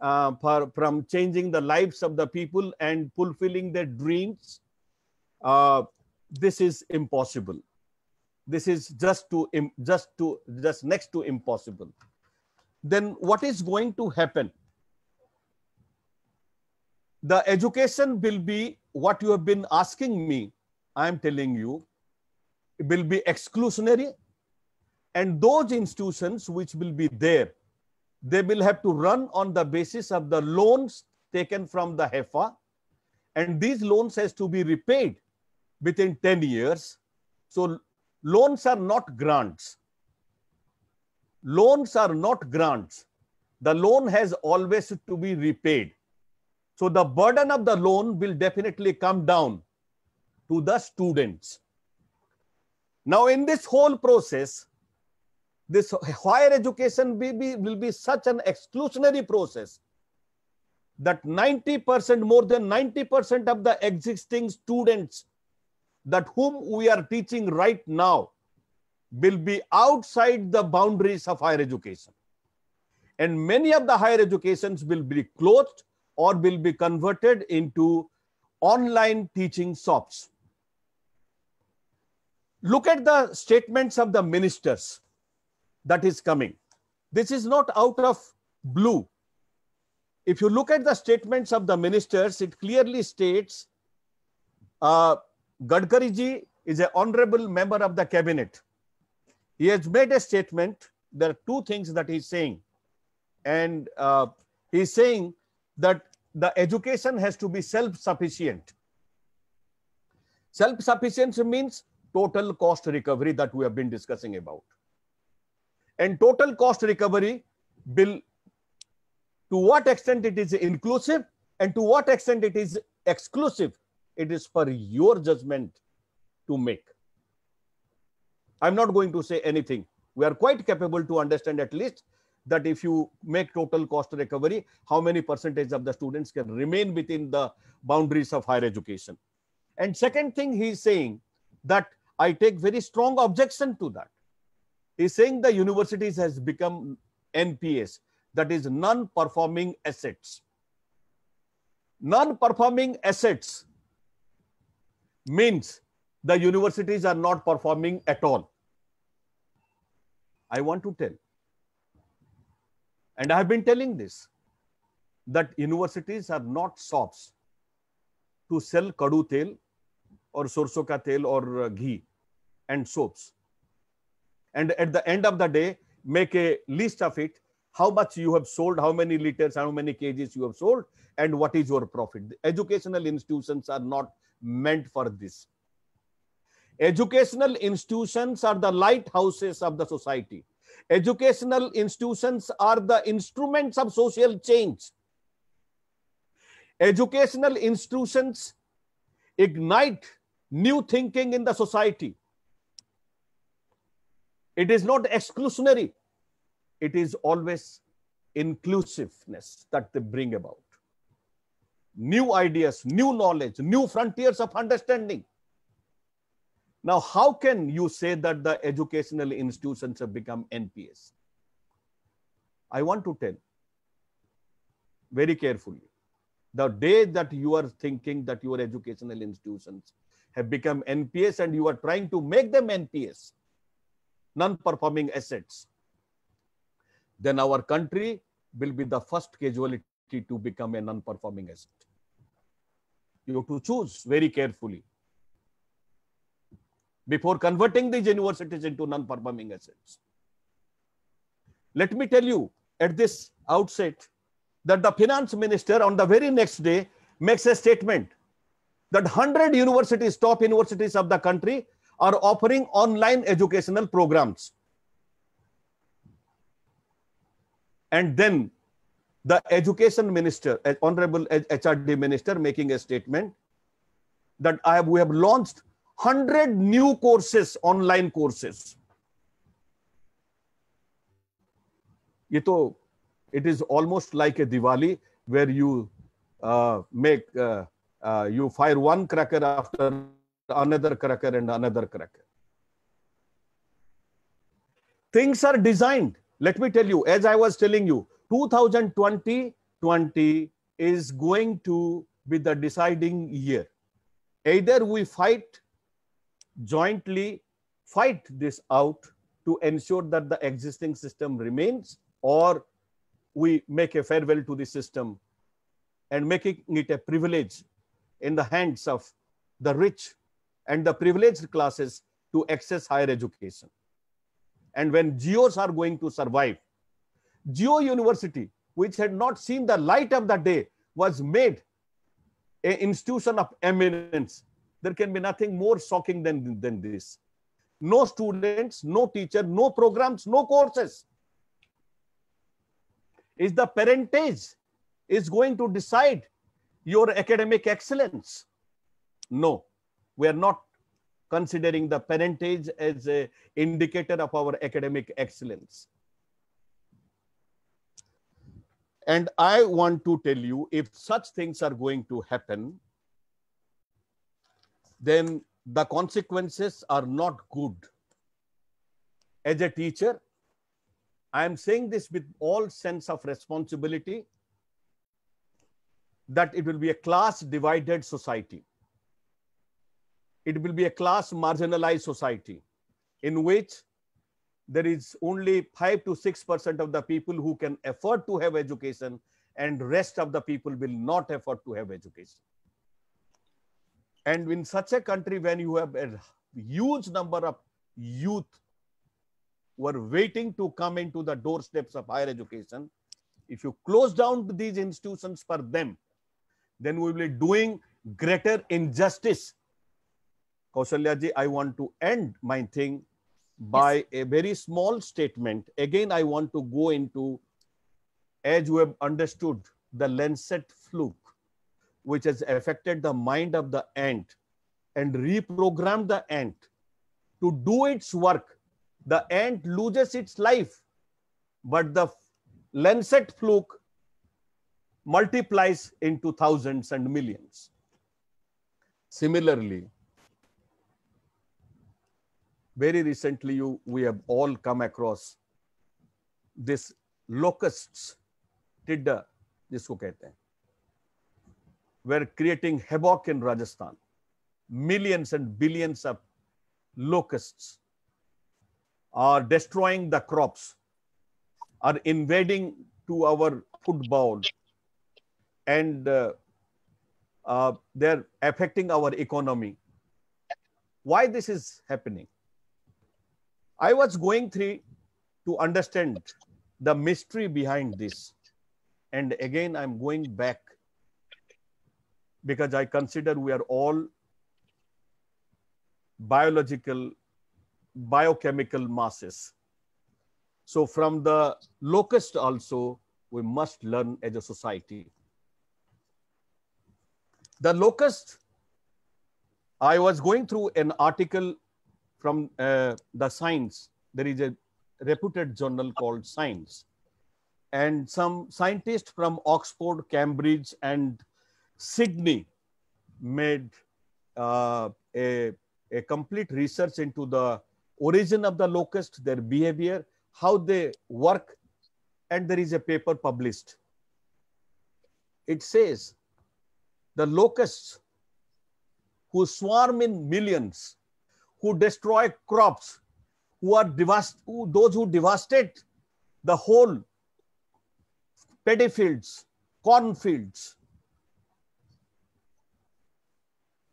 uh, for, from changing the lives of the people and fulfilling their dreams. Uh, this is impossible. This is just to just to just next to impossible. Then what is going to happen? the education will be what you have been asking me, I am telling you, will be exclusionary. And those institutions which will be there, they will have to run on the basis of the loans taken from the HEFA. And these loans has to be repaid within 10 years. So loans are not grants. Loans are not grants. The loan has always to be repaid so the burden of the loan will definitely come down to the students. Now, in this whole process, this higher education will be, will be such an exclusionary process that 90%, more than 90% of the existing students that whom we are teaching right now will be outside the boundaries of higher education. And many of the higher educations will be closed or will be converted into online teaching shops. Look at the statements of the ministers that is coming. This is not out of blue. If you look at the statements of the ministers, it clearly states uh, Gadkariji is an honorable member of the cabinet. He has made a statement. There are two things that he's saying. And uh, he's saying that the education has to be self-sufficient. Self-sufficiency means total cost recovery that we have been discussing about. And total cost recovery will, to what extent it is inclusive and to what extent it is exclusive, it is for your judgment to make. I'm not going to say anything. We are quite capable to understand at least that if you make total cost recovery, how many percentage of the students can remain within the boundaries of higher education. And second thing he's saying that I take very strong objection to that. He's saying the universities has become NPS, that is non-performing assets. Non-performing assets means the universities are not performing at all. I want to tell and I have been telling this that universities are not shops to sell kadu tel or sorso ka tel or uh, ghee and soaps. And at the end of the day, make a list of it how much you have sold, how many liters, how many kgs you have sold, and what is your profit. The educational institutions are not meant for this. Educational institutions are the lighthouses of the society. Educational institutions are the instruments of social change. Educational institutions ignite new thinking in the society. It is not exclusionary, it is always inclusiveness that they bring about. New ideas, new knowledge, new frontiers of understanding. Now, how can you say that the educational institutions have become NPS? I want to tell very carefully. The day that you are thinking that your educational institutions have become NPS and you are trying to make them NPS, non-performing assets, then our country will be the first casualty to become a non-performing asset. You have to choose very carefully before converting these universities into non-performing assets. Let me tell you at this outset that the finance minister on the very next day makes a statement that 100 universities, top universities of the country are offering online educational programs. And then the education minister, eh, honorable HRD minister making a statement that I have, we have launched 100 new courses, online courses. ये तो it is almost like a Diwali where you uh, make uh, uh, you fire one cracker after another cracker and another cracker. Things are designed. Let me tell you, as I was telling you, 2020 20 is going to be the deciding year. Either we fight jointly fight this out to ensure that the existing system remains or we make a farewell to the system and making it a privilege in the hands of the rich and the privileged classes to access higher education. And when geos are going to survive, Geo University, which had not seen the light of the day, was made an institution of eminence there can be nothing more shocking than, than this. No students, no teacher, no programs, no courses. Is the parentage is going to decide your academic excellence? No, we are not considering the parentage as a indicator of our academic excellence. And I want to tell you, if such things are going to happen, then the consequences are not good. As a teacher, I am saying this with all sense of responsibility that it will be a class divided society. It will be a class marginalized society in which there is only 5 to 6% of the people who can afford to have education and rest of the people will not afford to have education. And in such a country, when you have a huge number of youth who are waiting to come into the doorsteps of higher education, if you close down these institutions for them, then we will be doing greater injustice. ji, I want to end my thing by yes. a very small statement. Again, I want to go into, as you have understood, the Lancet flu which has affected the mind of the ant and reprogrammed the ant to do its work, the ant loses its life. But the lancet fluke multiplies into thousands and millions. Similarly, very recently you, we have all come across this locusts, टिड्डा this? कहते were creating havoc in Rajasthan. Millions and billions of locusts are destroying the crops, are invading to our food bowl, and uh, uh, they're affecting our economy. Why this is happening? I was going through to understand the mystery behind this. And again, I'm going back because I consider we are all biological, biochemical masses. So from the locust also, we must learn as a society. The locust, I was going through an article from uh, the science. There is a reputed journal called Science. And some scientists from Oxford, Cambridge, and Sydney made uh, a, a complete research into the origin of the locust, their behavior, how they work, and there is a paper published. It says the locusts who swarm in millions, who destroy crops, who are devast who, those who devastate the whole paddy fields, corn fields.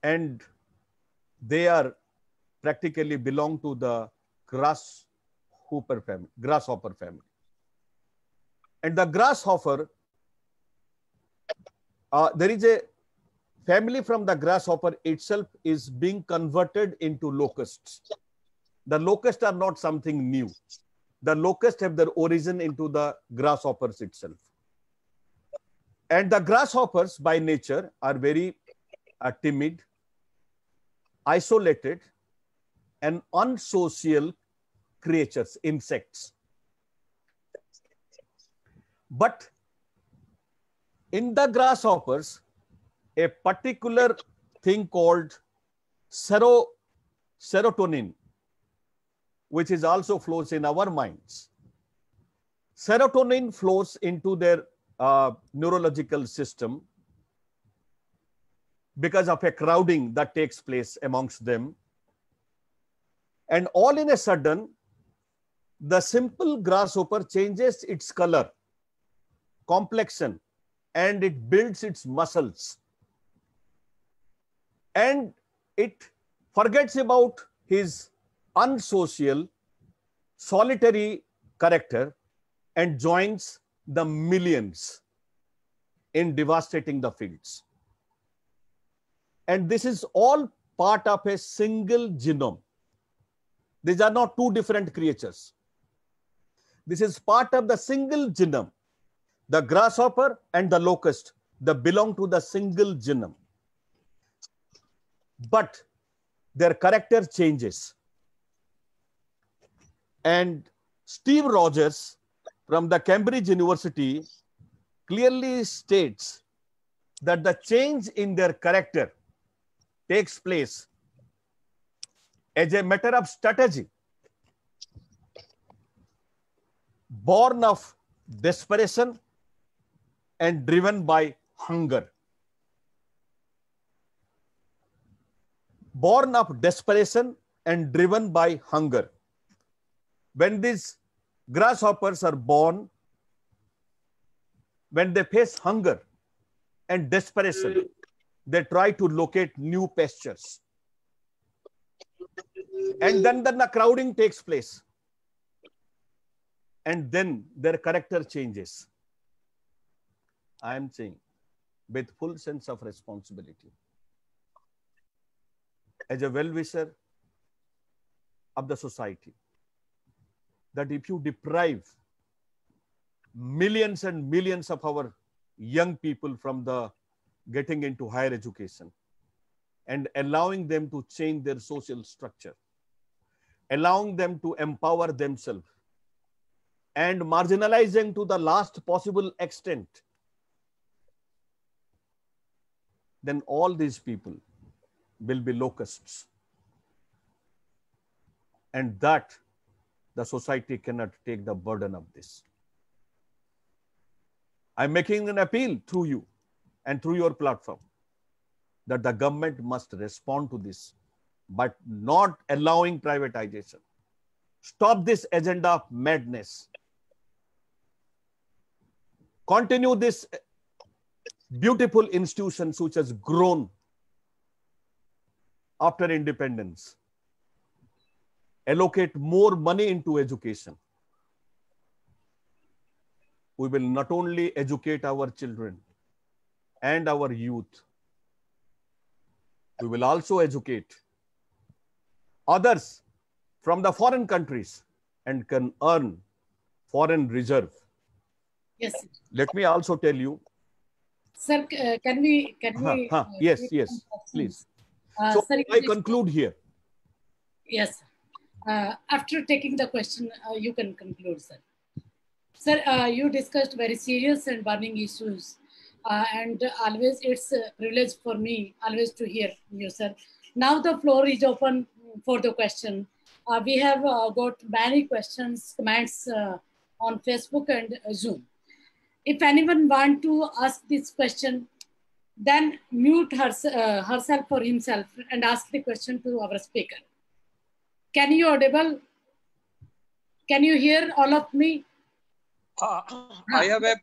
and they are practically belong to the grasshopper family, grasshopper family. And the grasshopper, uh, there is a family from the grasshopper itself is being converted into locusts. The locusts are not something new. The locusts have their origin into the grasshoppers itself. And the grasshoppers by nature are very uh, timid isolated and unsocial creatures, insects. But in the grasshoppers, a particular thing called sero, serotonin, which is also flows in our minds. Serotonin flows into their uh, neurological system because of a crowding that takes place amongst them. And all in a sudden, the simple grasshopper changes its color, complexion, and it builds its muscles. And it forgets about his unsocial, solitary character and joins the millions in devastating the fields. And this is all part of a single genome. These are not two different creatures. This is part of the single genome. The grasshopper and the locust, they belong to the single genome. But their character changes. And Steve Rogers from the Cambridge University clearly states that the change in their character takes place as a matter of strategy born of desperation and driven by hunger. Born of desperation and driven by hunger. When these grasshoppers are born, when they face hunger and desperation, they try to locate new pastures. And then, then the crowding takes place. And then their character changes. I am saying with full sense of responsibility. As a well-wisher of the society, that if you deprive millions and millions of our young people from the getting into higher education and allowing them to change their social structure, allowing them to empower themselves, and marginalizing to the last possible extent, then all these people will be locusts. And that the society cannot take the burden of this. I'm making an appeal through you and through your platform that the government must respond to this, but not allowing privatization. Stop this agenda of madness. Continue this beautiful institutions which has grown after independence. Allocate more money into education. We will not only educate our children, and our youth. We will also educate others from the foreign countries and can earn foreign reserve. Yes. Sir. Let me also tell you. Sir, uh, can we? Can -huh, we? Uh, yes, yes, please. Uh, so sir, I conclude here. Yes. Uh, after taking the question, you can conclude, sir. Sir, you discussed very serious and burning issues uh, and always it's a privilege for me always to hear you, sir. Now the floor is open for the question. Uh, we have uh, got many questions, comments uh, on Facebook and Zoom. If anyone want to ask this question, then mute her, uh, herself or himself and ask the question to our speaker. Can you audible? Can you hear all of me? Uh, I have a.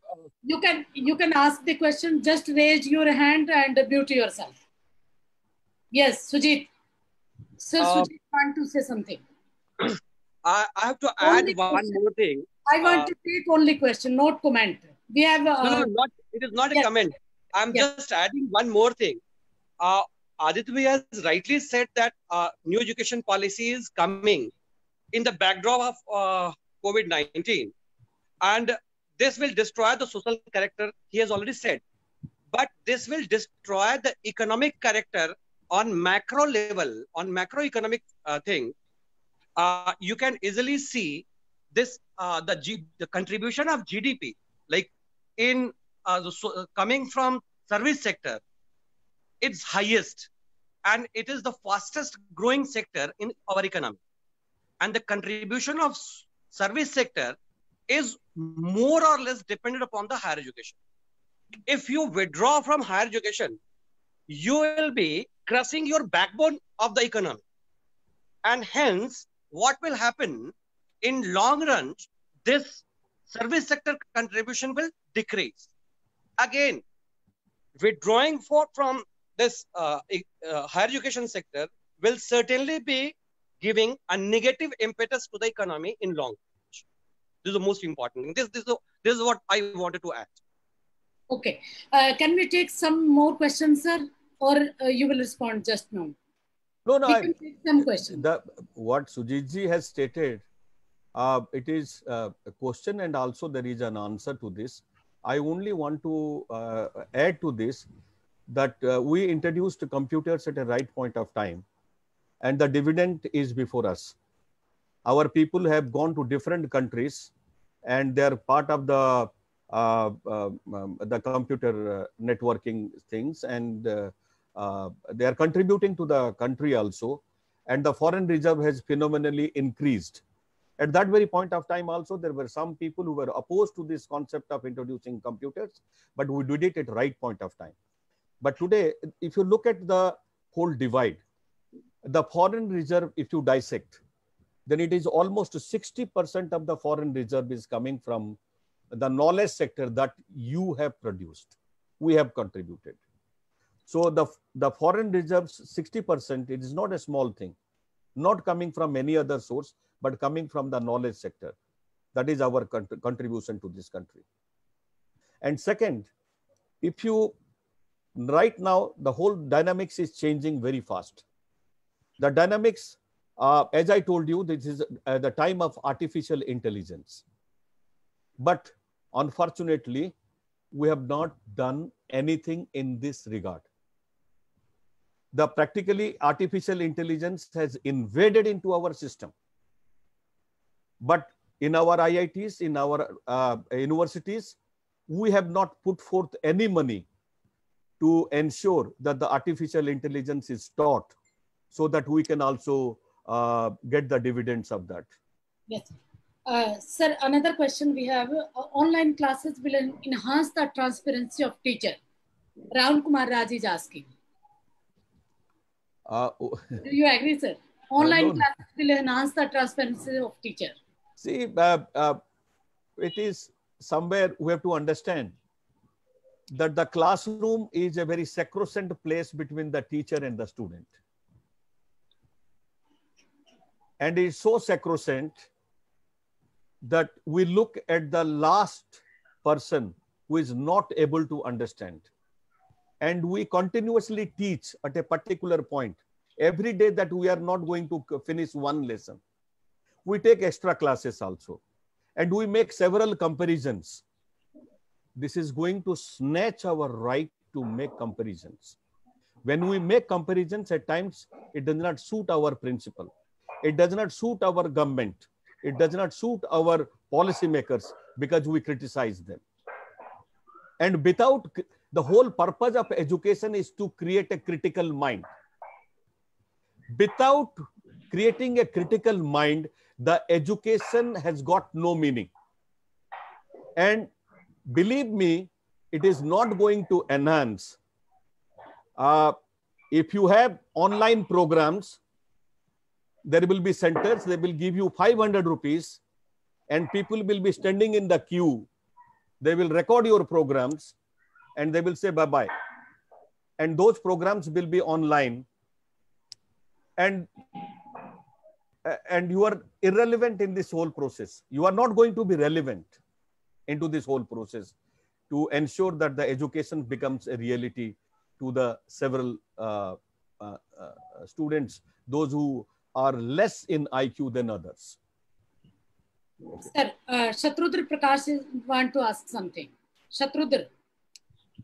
you can you can ask the question. Just raise your hand and mute yourself. Yes, Sujit. So um, uh, Sujit want to say something. I, I have to add only one question. more thing. I want uh, to take only question, not comment. We have. Uh, no, no, not. It is not yes. a comment. I'm yes. just adding one more thing. Uh, Aditya has rightly said that new education policy is coming in the backdrop of COVID 19 and this will destroy the social character he has already said but this will destroy the economic character on macro level on macroeconomic uh, thing uh, you can easily see this uh, the G the contribution of gdp like in uh, so coming from service sector it's highest and it is the fastest growing sector in our economy and the contribution of service sector is more or less dependent upon the higher education. If you withdraw from higher education, you will be crushing your backbone of the economy. And hence, what will happen in long run, this service sector contribution will decrease. Again, withdrawing for, from this uh, uh, higher education sector will certainly be giving a negative impetus to the economy in long run. This is the most important thing. This, this, this is what I wanted to add. Okay. Uh, can we take some more questions, sir? Or uh, you will respond just now? No, no. We can I, take some questions. The, what Sujitji has stated, uh, it is uh, a question and also there is an answer to this. I only want to uh, add to this that uh, we introduced computers at a right point of time and the dividend is before us. Our people have gone to different countries and they are part of the uh, uh, the computer uh, networking things and uh, uh, they are contributing to the country also and the foreign reserve has phenomenally increased at that very point of time also there were some people who were opposed to this concept of introducing computers but we did it at right point of time but today if you look at the whole divide the foreign reserve if you dissect then it is almost 60% of the foreign reserve is coming from the knowledge sector that you have produced. We have contributed. So the, the foreign reserves, 60%, it is not a small thing. Not coming from any other source, but coming from the knowledge sector. That is our cont contribution to this country. And second, if you, right now, the whole dynamics is changing very fast. The dynamics uh, as I told you, this is uh, the time of artificial intelligence. But unfortunately, we have not done anything in this regard. The practically artificial intelligence has invaded into our system. But in our IITs, in our uh, universities, we have not put forth any money to ensure that the artificial intelligence is taught so that we can also uh, get the dividends of that. Yes. Uh, sir, another question we have, uh, online classes will enhance the transparency of teacher. Rahul Kumar Raj is asking. Uh, oh. Do you agree, sir? Online classes will enhance the transparency of teacher. See, uh, uh, it is somewhere we have to understand that the classroom is a very sacrosanct place between the teacher and the student and is so sacrosanct that we look at the last person who is not able to understand. And we continuously teach at a particular point. Every day that we are not going to finish one lesson, we take extra classes also. And we make several comparisons. This is going to snatch our right to make comparisons. When we make comparisons, at times it does not suit our principle it does not suit our government it does not suit our policymakers because we criticize them and without the whole purpose of education is to create a critical mind without creating a critical mind the education has got no meaning and believe me it is not going to enhance uh, if you have online programs there will be centers, they will give you 500 rupees and people will be standing in the queue. They will record your programs and they will say bye-bye. And those programs will be online. And, uh, and you are irrelevant in this whole process. You are not going to be relevant into this whole process to ensure that the education becomes a reality to the several uh, uh, uh, students, those who are less in IQ than others. Sir, uh, Shatrudra Prakash want to ask something. Shatrudra.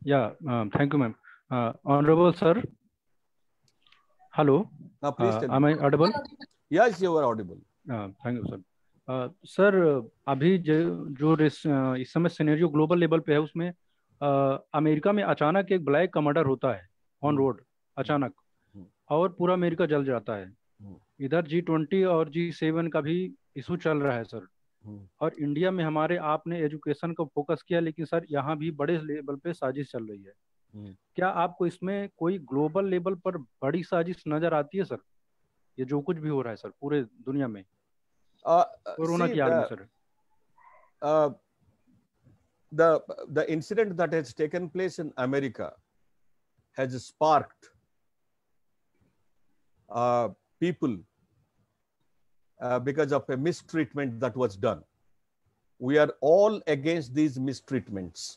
Yeah, um, thank you, ma'am. Uh, honorable sir. Hello. Now, please tell uh, me. am I audible? Yes, you are audible. Uh, thank you, sir. Sir अभी जो इस समय scenario global level पे है उसमें America में अचानक एक ब्लैक का मर्डर होता है ऑन रोड अचानक और पूरा अमेरिका जल जाता है इधर जी ट्वेंटी और जी सेवन का भी इशू चल रहा है सर हम्म। और इंडिया में हमारे आपने एजुकेशन को फोकस किया लेकिन सर यहाँ भी बड़े लेवल पे साजिश चल रही है हम्म। क्या आपको इसमें कोई ग्लोबल लेवल पर बड़ी साजिश नजर आती है सर ये जो कुछ भी हो रहा है सर पूरे दुनिया में कोरोना की आड़ में sir uh, the uh, the the incident that has taken place in America has uh, Uh, because of a mistreatment that was done. We are all against these mistreatments.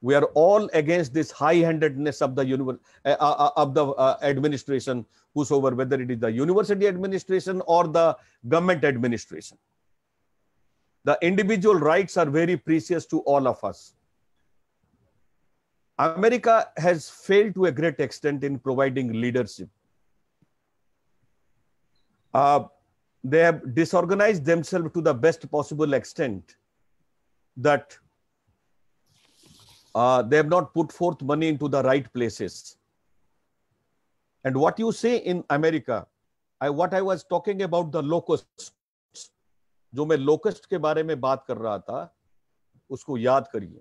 We are all against this high-handedness of the univer- uh, uh, uh of the uh, administration, whosoever, whether it is the university administration or the government administration. The individual rights are very precious to all of us. America has failed to a great extent in providing leadership. Uh, they have disorganized themselves to the best possible extent that uh, they have not put forth money into the right places. And what you say in America, I, what I was talking about the locusts, जो मैं locust के बारे में बात कर रहा था उसको याद करिए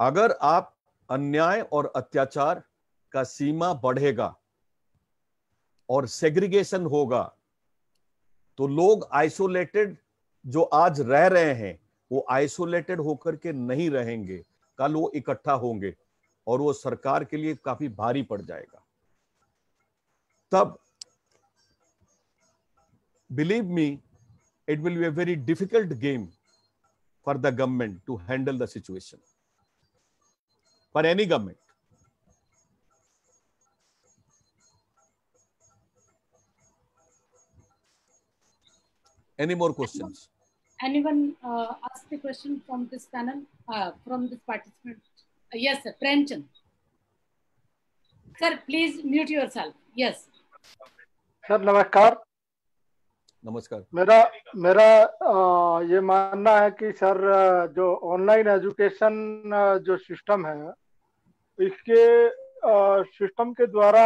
अगर आप अन्याय और अत्याचार का सीमा बढ़ेगा और सेग्रीगेशन होगा तो लोग आइसोलेटेड जो आज रह रहे हैं वो आइसोलेटेड होकर के नहीं रहेंगे कल वो इकट्ठा होंगे और वो सरकार के लिए काफी भारी पड़ जाएगा तब believe me it will be a very difficult game for the government to handle the situation for any government Any more questions? Anyone uh, ask the question from this panel, uh, from this participant? Uh, yes, sir, premchand Sir, please mute yourself. Yes. sir namaskar नमस्कार मेरा मेरा ये मानना है कि sir जो online education जो system है इसके सिस्टम के द्वारा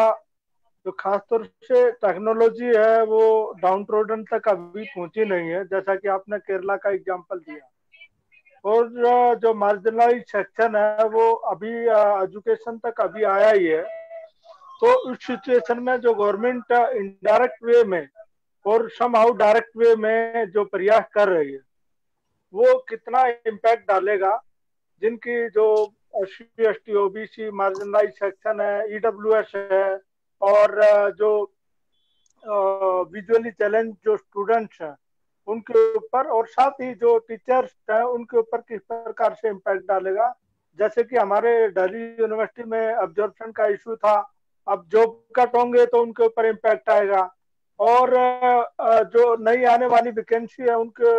जो तो खासतौर से टेक्नोलॉजी है वो डाउन ट्रोडन तक अभी पहुंची नहीं है जैसा कि आपने केरला का एग्जाम्पल दिया और जो मार्जिनलाइज सेक्शन है वो अभी एजुकेशन तक अभी आया ही है तो उस सिचुएशन में जो गवर्नमेंट इनडायरेक्ट वे में और सम हाउ डायरेक्ट वे में जो प्रयास कर रही है वो कितना इम्पैक्ट डालेगा जिनकी जो S C S T OBC marginalize section है ईडब्ल्यू है और जो विजुअली चैलेंज जो स्टूडेंट्स हैं उनके ऊपर और साथ ही जो टीचर्स हैं उनके ऊपर किस प्रकार से इम्पैक्ट डालेगा जैसे कि हमारे दिल्ली यूनिवर्सिटी में ऑब्जॉर्बेशन का इशू था अब जॉब कट होंगे तो उनके ऊपर इम्पैक्ट आएगा और जो नई आने वाली वैकेंसी है उनके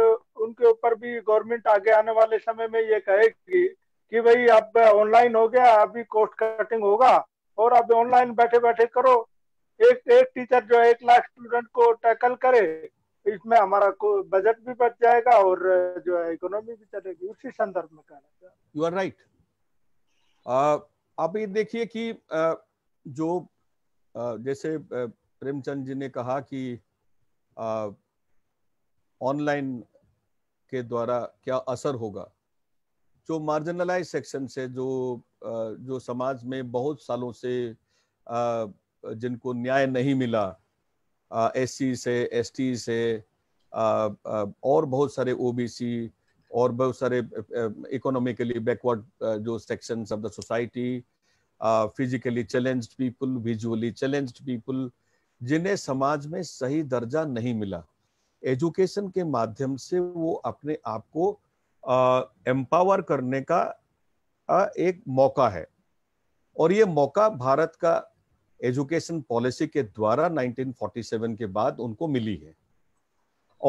उनके ऊपर भी गवर्नमेंट आगे आने वाले समय में ये कहेगी कि भाई अब ऑनलाइन हो गया अभी कॉस्ट कटिंग होगा और अब ऑनलाइन बैठे बैठे करो एक एक टीचर जो एक लाख स्टूडेंट को टैकल करे इसमें हमारा बजट भी बच जाएगा और जो है इकोनॉमी भी चलेगी उसी संदर्भ में कहना यू आर राइट आप ये देखिए कि जो जैसे प्रेमचंद जी ने कहा कि ऑनलाइन के द्वारा क्या असर होगा जो मार्जिनलाइज सेक्शन से जो जो समाज में बहुत सालों से जिनको न्याय नहीं मिला एस से एस से और बहुत सारे सी और बहुत सारे इकोनॉमिकली बैकवर्ड जो section of the society physically challenged people visually challenged people जिन्हें समाज में सही दर्जा नहीं मिला एजुकेशन के माध्यम से वो अपने आप को एम्पावर करने का एक मौका है और ये मौका भारत का एजुकेशन पॉलिसी के द्वारा 1947 के बाद उनको मिली है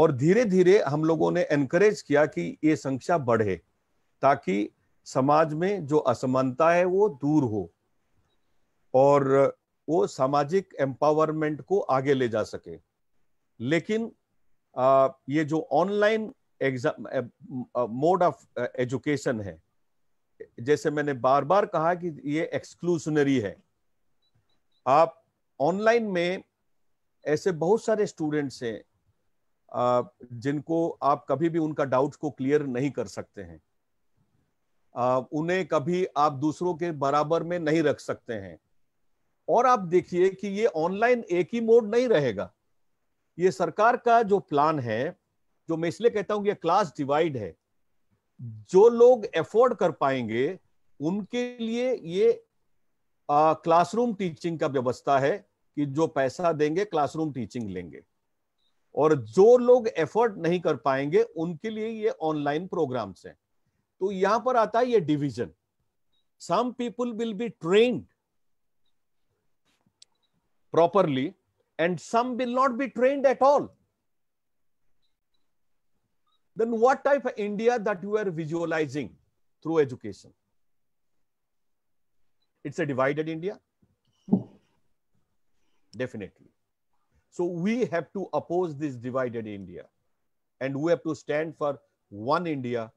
और धीरे धीरे हम लोगों ने एनकरेज किया कि ये संख्या बढ़े ताकि समाज में जो असमानता है वो दूर हो और वो सामाजिक एम्पावरमेंट को आगे ले जा सके लेकिन आ, ये जो online exam mode of education है जैसे मैंने बार बार कहा कि ये एक्सक्लूसनरी है आप ऑनलाइन में ऐसे बहुत सारे स्टूडेंट्स हैं जिनको आप कभी भी उनका डाउट को क्लियर नहीं कर सकते हैं उन्हें कभी आप दूसरों के बराबर में नहीं रख सकते हैं और आप देखिए कि ये ऑनलाइन एक ही मोड नहीं रहेगा ये सरकार का जो प्लान है जो मैं इसलिए कहता हूं कि ये क्लास डिवाइड है जो लोग एफोर्ड कर पाएंगे उनके लिए ये क्लासरूम टीचिंग का व्यवस्था है कि जो पैसा देंगे क्लासरूम टीचिंग लेंगे और जो लोग एफोर्ड नहीं कर पाएंगे उनके लिए ये ऑनलाइन प्रोग्राम्स हैं तो यहां पर आता है ये division some people will be trained properly and some will not be train at all then what type of India that you are visualizing through education? It's a divided India. Definitely. So we have to oppose this divided India and we have to stand for one India,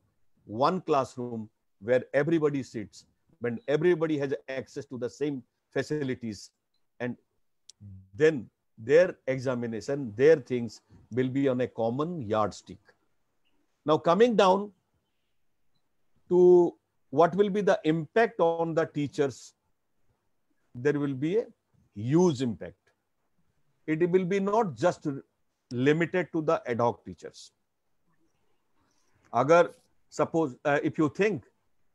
one classroom where everybody sits, when everybody has access to the same facilities and then their examination, their things will be on a common yardstick. Now coming down to what will be the impact on the teachers, there will be a huge impact. It will be not just limited to the ad hoc teachers. Agar suppose uh, if you think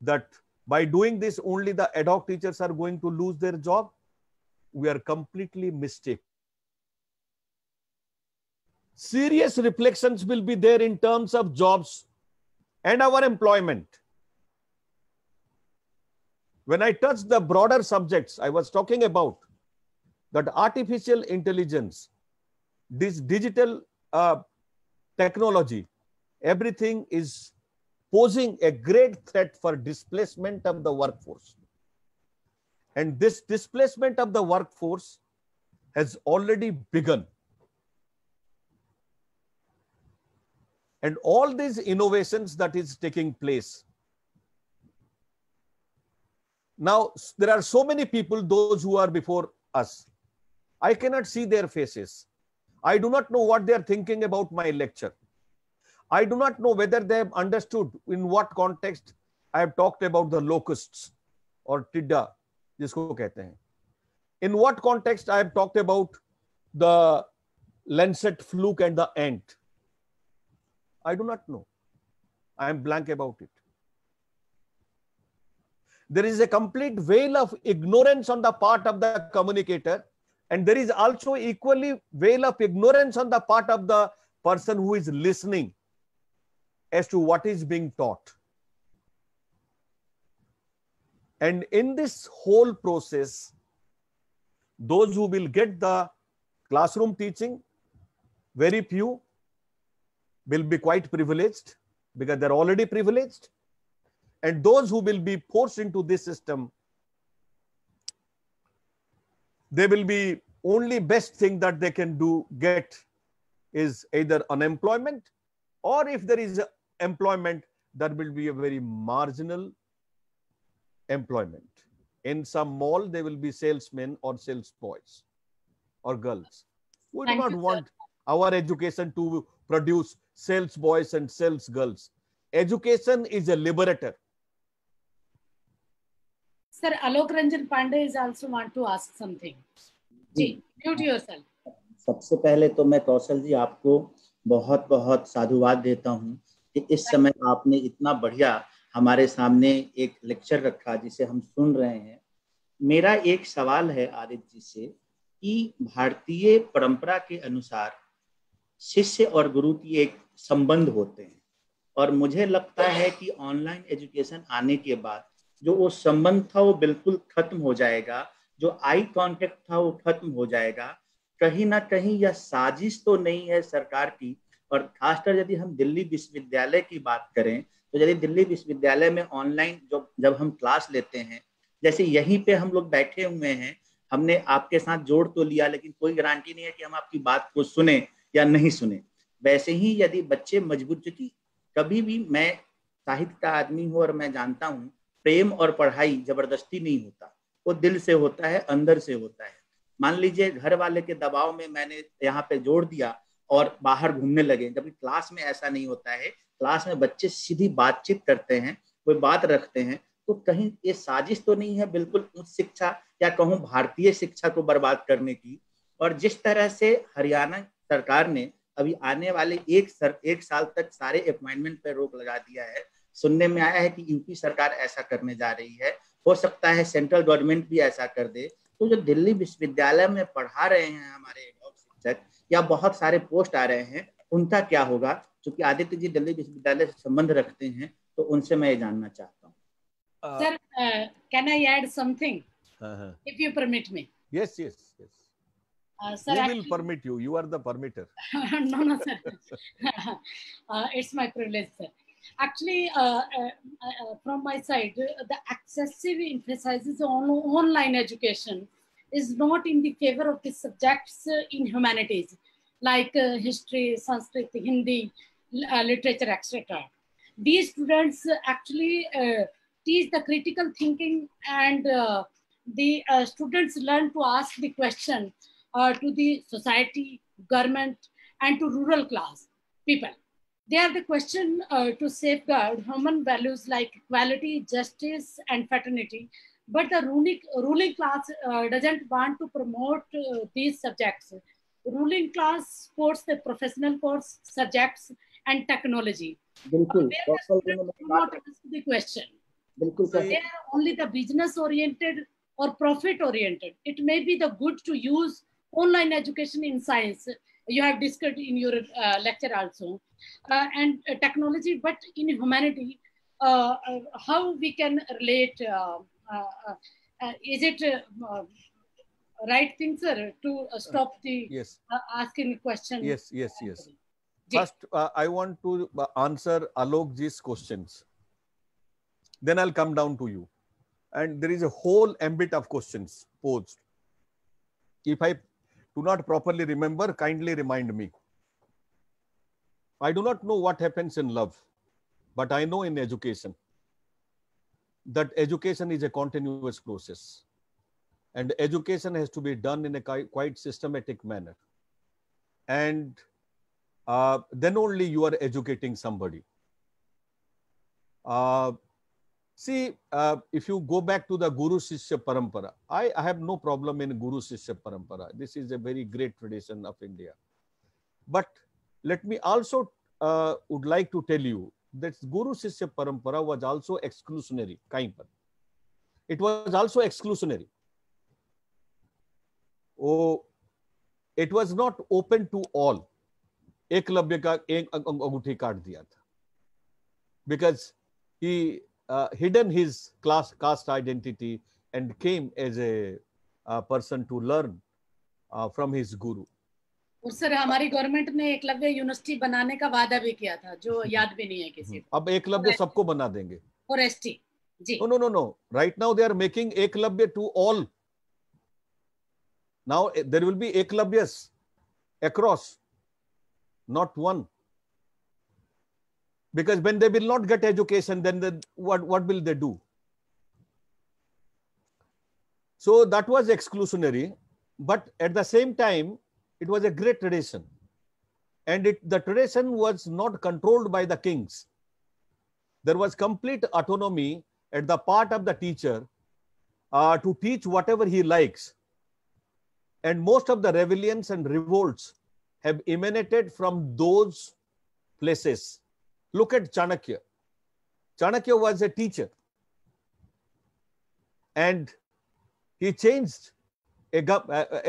that by doing this only the ad hoc teachers are going to lose their job, we are completely mistaken serious reflections will be there in terms of jobs and our employment. When I touched the broader subjects, I was talking about that artificial intelligence, this digital uh, technology, everything is posing a great threat for displacement of the workforce. And this displacement of the workforce has already begun. And all these innovations that is taking place. Now, there are so many people, those who are before us. I cannot see their faces. I do not know what they are thinking about my lecture. I do not know whether they have understood in what context I have talked about the locusts or tidda, जिसको कहते हैं. In what context I have talked about the lancet fluke and the ant. I do not know. I am blank about it. There is a complete veil of ignorance on the part of the communicator, and there is also equally veil of ignorance on the part of the person who is listening as to what is being taught. And in this whole process, those who will get the classroom teaching, very few, will be quite privileged because they're already privileged. And those who will be forced into this system, they will be only best thing that they can do get is either unemployment or if there is employment, that will be a very marginal employment. In some mall, there will be salesmen or sales boys or girls. We Thank do not you, want sir. our education to produce sales boys and sales girls. Education is a liberator. Sir, Alok Ranjan Pandey is also want to ask something. Ji, mute yourself. सबसे पहले तो मैं कौशल जी आपको बहुत बहुत साधुवाद देता हूँ कि इस समय आपने इतना बढ़िया हमारे सामने एक लेक्चर रखा जिसे हम सुन रहे हैं मेरा एक सवाल है आदित्य जी से कि भारतीय परंपरा के अनुसार शिष्य और गुरु की एक संबंध होते हैं और मुझे लगता है कि ऑनलाइन एजुकेशन आने के बाद जो वो संबंध था वो बिल्कुल खत्म हो जाएगा जो आई कांटेक्ट था वो खत्म हो जाएगा कहीं ना कहीं यह साजिश तो नहीं है सरकार की और खासकर यदि हम दिल्ली विश्वविद्यालय की बात करें तो यदि दिल्ली विश्वविद्यालय में ऑनलाइन जब जब हम क्लास लेते हैं जैसे यहीं पे हम लोग बैठे हुए हैं हमने आपके साथ जोड़ तो लिया लेकिन कोई गारंटी नहीं है कि हम आपकी बात को सुने या नहीं सुने वैसे ही यदि बच्चे मजबूत क्योंकि कभी भी मैं साहित्य का आदमी हूँ और मैं जानता हूं प्रेम और पढ़ाई जबरदस्ती नहीं होता वो दिल से होता है अंदर से होता है मान लीजिए घर वाले के दबाव में मैंने यहाँ पे जोड़ दिया और बाहर घूमने लगे जबकि क्लास में ऐसा नहीं होता है क्लास में बच्चे सीधी बातचीत करते हैं कोई बात रखते हैं तो कहीं ये साजिश तो नहीं है बिल्कुल उच्च शिक्षा या कहूँ भारतीय शिक्षा को बर्बाद करने की और जिस तरह से हरियाणा सरकार ने अभी आने वाले एक सर एक साल तक सारे अपॉइंटमेंट पर रोक लगा दिया है सुनने में आया है कि यूपी सरकार ऐसा करने जा रही है हो सकता है सेंट्रल गवर्नमेंट भी ऐसा कर दे तो जो दिल्ली विश्वविद्यालय में पढ़ा रहे हैं हमारे शिक्षक या बहुत सारे पोस्ट आ रहे हैं उनका क्या होगा क्योंकि आदित्य जी दिल्ली विश्वविद्यालय से संबंध रखते हैं तो उनसे मैं ये जानना चाहता हूँ sir can I add something if you permit me yes yes yes Uh, sir, Who will actually, permit you? You are the permitter. no, no, sir. uh, it's my privilege, sir. Actually, uh, uh, uh, from my side, the excessive emphasis on online education is not in the favor of the subjects uh, in humanities, like history, Sanskrit, Hindi, literature, etc. These students actually teach the critical thinking and the students learn to ask the question uh, to the society, government, and to rural class people. They are the question uh, to safeguard human values like equality, justice, and fraternity. But the ruling, ruling class uh, doesn't want to promote uh, these subjects. Ruling class supports the professional course subjects and technology. Bilkul. Uh, the question. They are only the business oriented or profit oriented. It may be the good to use online education in science. You have discussed in your uh, lecture also, uh, and uh, technology, but in humanity, uh, uh, how we can relate? is it right thing, sir, to stop the yes. asking question? Yes, yes, yes. First, I want to answer these questions. Then I'll come down to you and there is a whole ambit of questions posed. If I do not properly remember, kindly remind me. I do not know what happens in love, but I know in education that education is a continuous process. And education has to be done in a quite systematic manner. And uh, then only you are educating somebody. Uh, See, uh, if you go back to the Guru Shishya Parampara, I, I have no problem in Guru Shishya Parampara. This is a very great tradition of India. But let me also uh, would like to tell you that Guru Shishya Parampara was also exclusionary, kind of. It was also exclusionary. Oh, it was not open to all. Eklavya ka ek anguthi kaat diya tha. Because he uh, hidden his class caste identity and came as a a uh, person to learn uh, from his guru sir हमारी government ने Eklavya university बनाने का वादा भी किया था जो याद भी नहीं है किसी अब एकलव्य सबको बना देंगे फॉर एसटी जी no no no right now they are making Eklavya to all now there will be Eklavyas across not one because when they will not get education then the, what, what will they do so that was exclusionary but at the same time it was a great tradition and it, the tradition was not controlled by the kings there was complete autonomy at the part of the teacher uh, to teach whatever he likes and most of the rebellions and revolts have emanated from those places Look at Chanakya. Chanakya was a teacher and he changed a,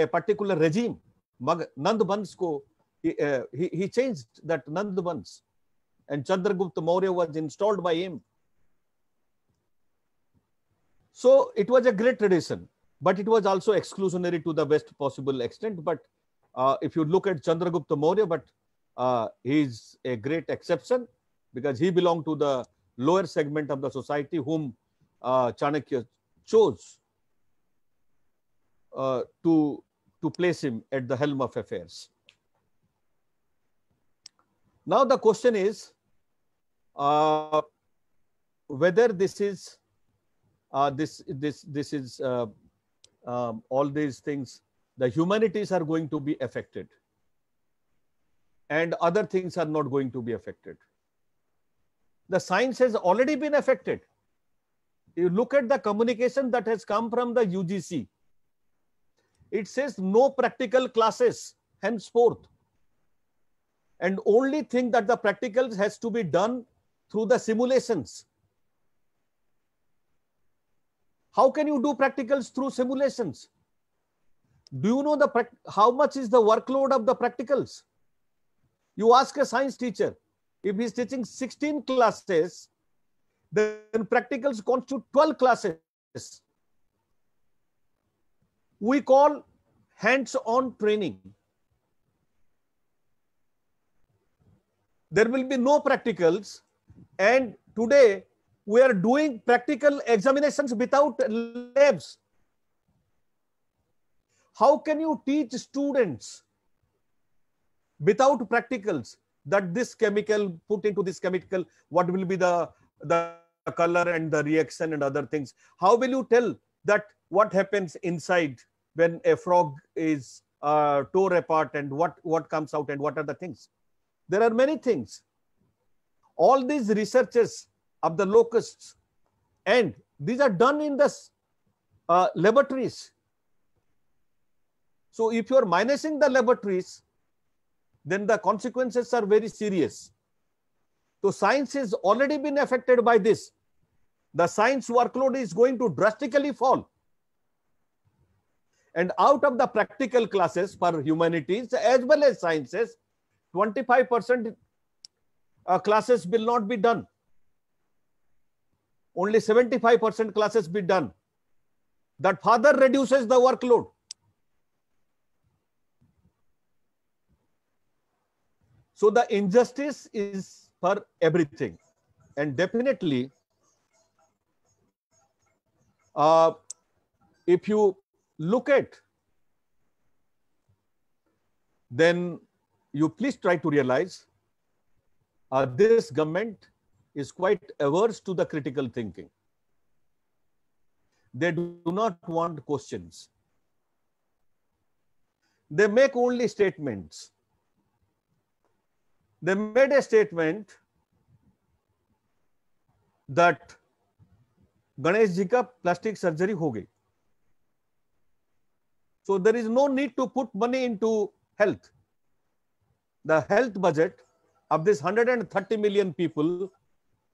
a particular regime. Nandbans ko, he, uh, he, he changed that Nandbans and Chandragupta Maurya was installed by him. So it was a great tradition, but it was also exclusionary to the best possible extent. But uh, if you look at Chandragupta Maurya, but uh, he is a great exception because he belonged to the lower segment of the society whom uh, Chanakya chose uh, to, to place him at the helm of affairs. Now the question is uh, whether this is uh, this this this is uh, um, all these things the humanities are going to be affected and other things are not going to be affected the science has already been affected. You look at the communication that has come from the UGC. It says no practical classes henceforth. And only thing that the practicals has to be done through the simulations. How can you do practicals through simulations? Do you know the how much is the workload of the practicals? You ask a science teacher, if he's teaching 16 classes, then practicals constitute 12 classes. We call hands-on training. There will be no practicals. And today, we are doing practical examinations without labs. How can you teach students without practicals? that this chemical put into this chemical, what will be the, the color and the reaction and other things. How will you tell that what happens inside when a frog is uh, tore apart and what, what comes out and what are the things? There are many things. All these researches of the locusts and these are done in the uh, laboratories. So if you are minusing the laboratories, then the consequences are very serious. So science has already been affected by this. The science workload is going to drastically fall. And out of the practical classes for humanities as well as sciences, 25% uh, classes will not be done. Only 75% classes be done. That further reduces the workload. So the injustice is for everything. And definitely, uh, if you look at, then you please try to realize uh, this government is quite averse to the critical thinking. They do not want questions. They make only statements they made a statement that Ganesh ji ka plastic surgery ho gayi. So there is no need to put money into health. The health budget of this 130 million people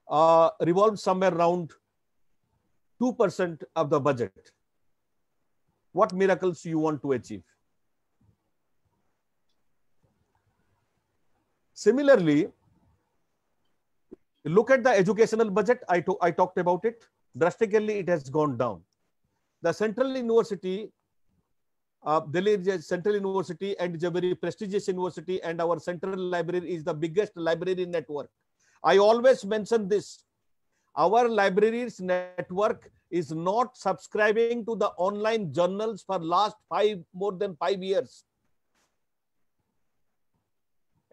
uh, revolves somewhere around 2% of the budget. What miracles you want to achieve? Similarly, look at the educational budget. I, I talked about it. Drastically, it has gone down. The Central University, uh, Delhi Central University and is a very prestigious university and our Central Library is the biggest library network. I always mention this. Our libraries network is not subscribing to the online journals for last five, more than five years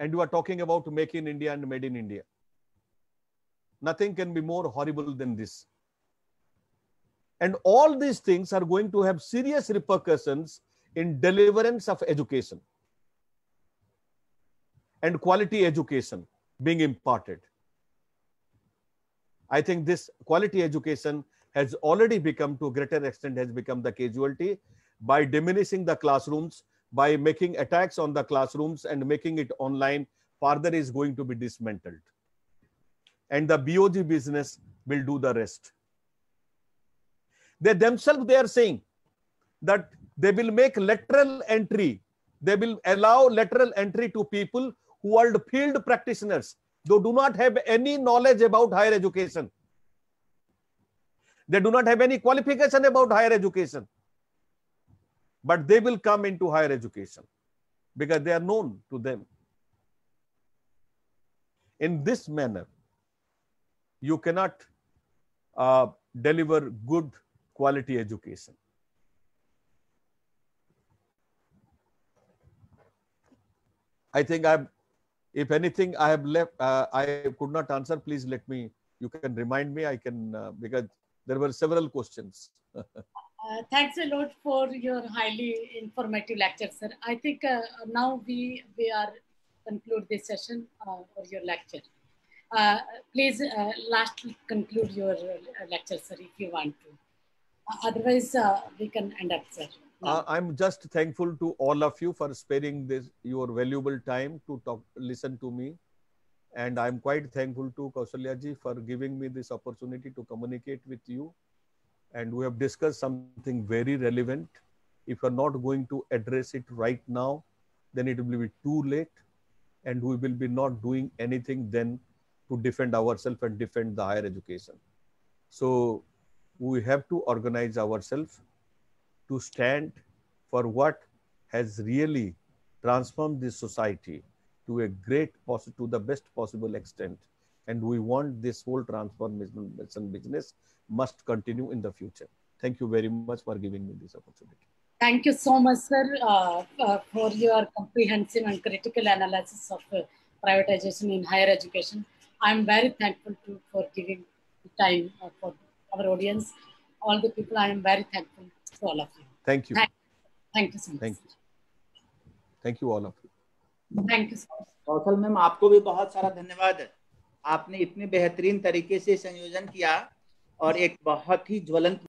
and you are talking about make in India and made in India. Nothing can be more horrible than this. And all these things are going to have serious repercussions in deliverance of education and quality education being imparted. I think this quality education has already become to a greater extent has become the casualty by diminishing the classrooms by making attacks on the classrooms and making it online further is going to be dismantled. And the BOG business will do the rest. They themselves, they are saying that they will make lateral entry. They will allow lateral entry to people who are field practitioners, though do not have any knowledge about higher education. They do not have any qualification about higher education but they will come into higher education because they are known to them. In this manner, you cannot uh, deliver good quality education. I think I've, if anything I have left, uh, I could not answer, please let me, you can remind me, I can, uh, because there were several questions. Uh, thanks a lot for your highly informative lecture, sir. I think uh, now we we are conclude this session uh, or your lecture. Uh, please, uh, last conclude your lecture, sir, if you want to. otherwise, we can end up, sir. I'm just thankful to all of you for sparing this your valuable time to talk, listen to me. And I'm quite thankful to Kausalya ji for giving me this opportunity to communicate with you and we have discussed something very relevant. If you're not going to address it right now, then it will be too late and we will be not doing anything then to defend ourselves and defend the higher education. So we have to organize ourselves to stand for what has really transformed this society to a great, to the best possible extent and we want this whole transformation business must continue in the future. Thank you very much for giving me this opportunity. Thank you so much, sir, uh, uh, for your comprehensive and critical analysis of uh, privatization in higher education. i am very thankful to, for giving time uh, for our audience. All the people, I am very thankful to all of you. Thank you. Thank, thank you so much. Thank you. Thank you all of you. thank you sir Kaushal ma'am आपको भी बहुत सारा धन्यवाद है आपने इतने बेहतरीन तरीके से संयोजन किया और एक बहुत ही ज्वलंत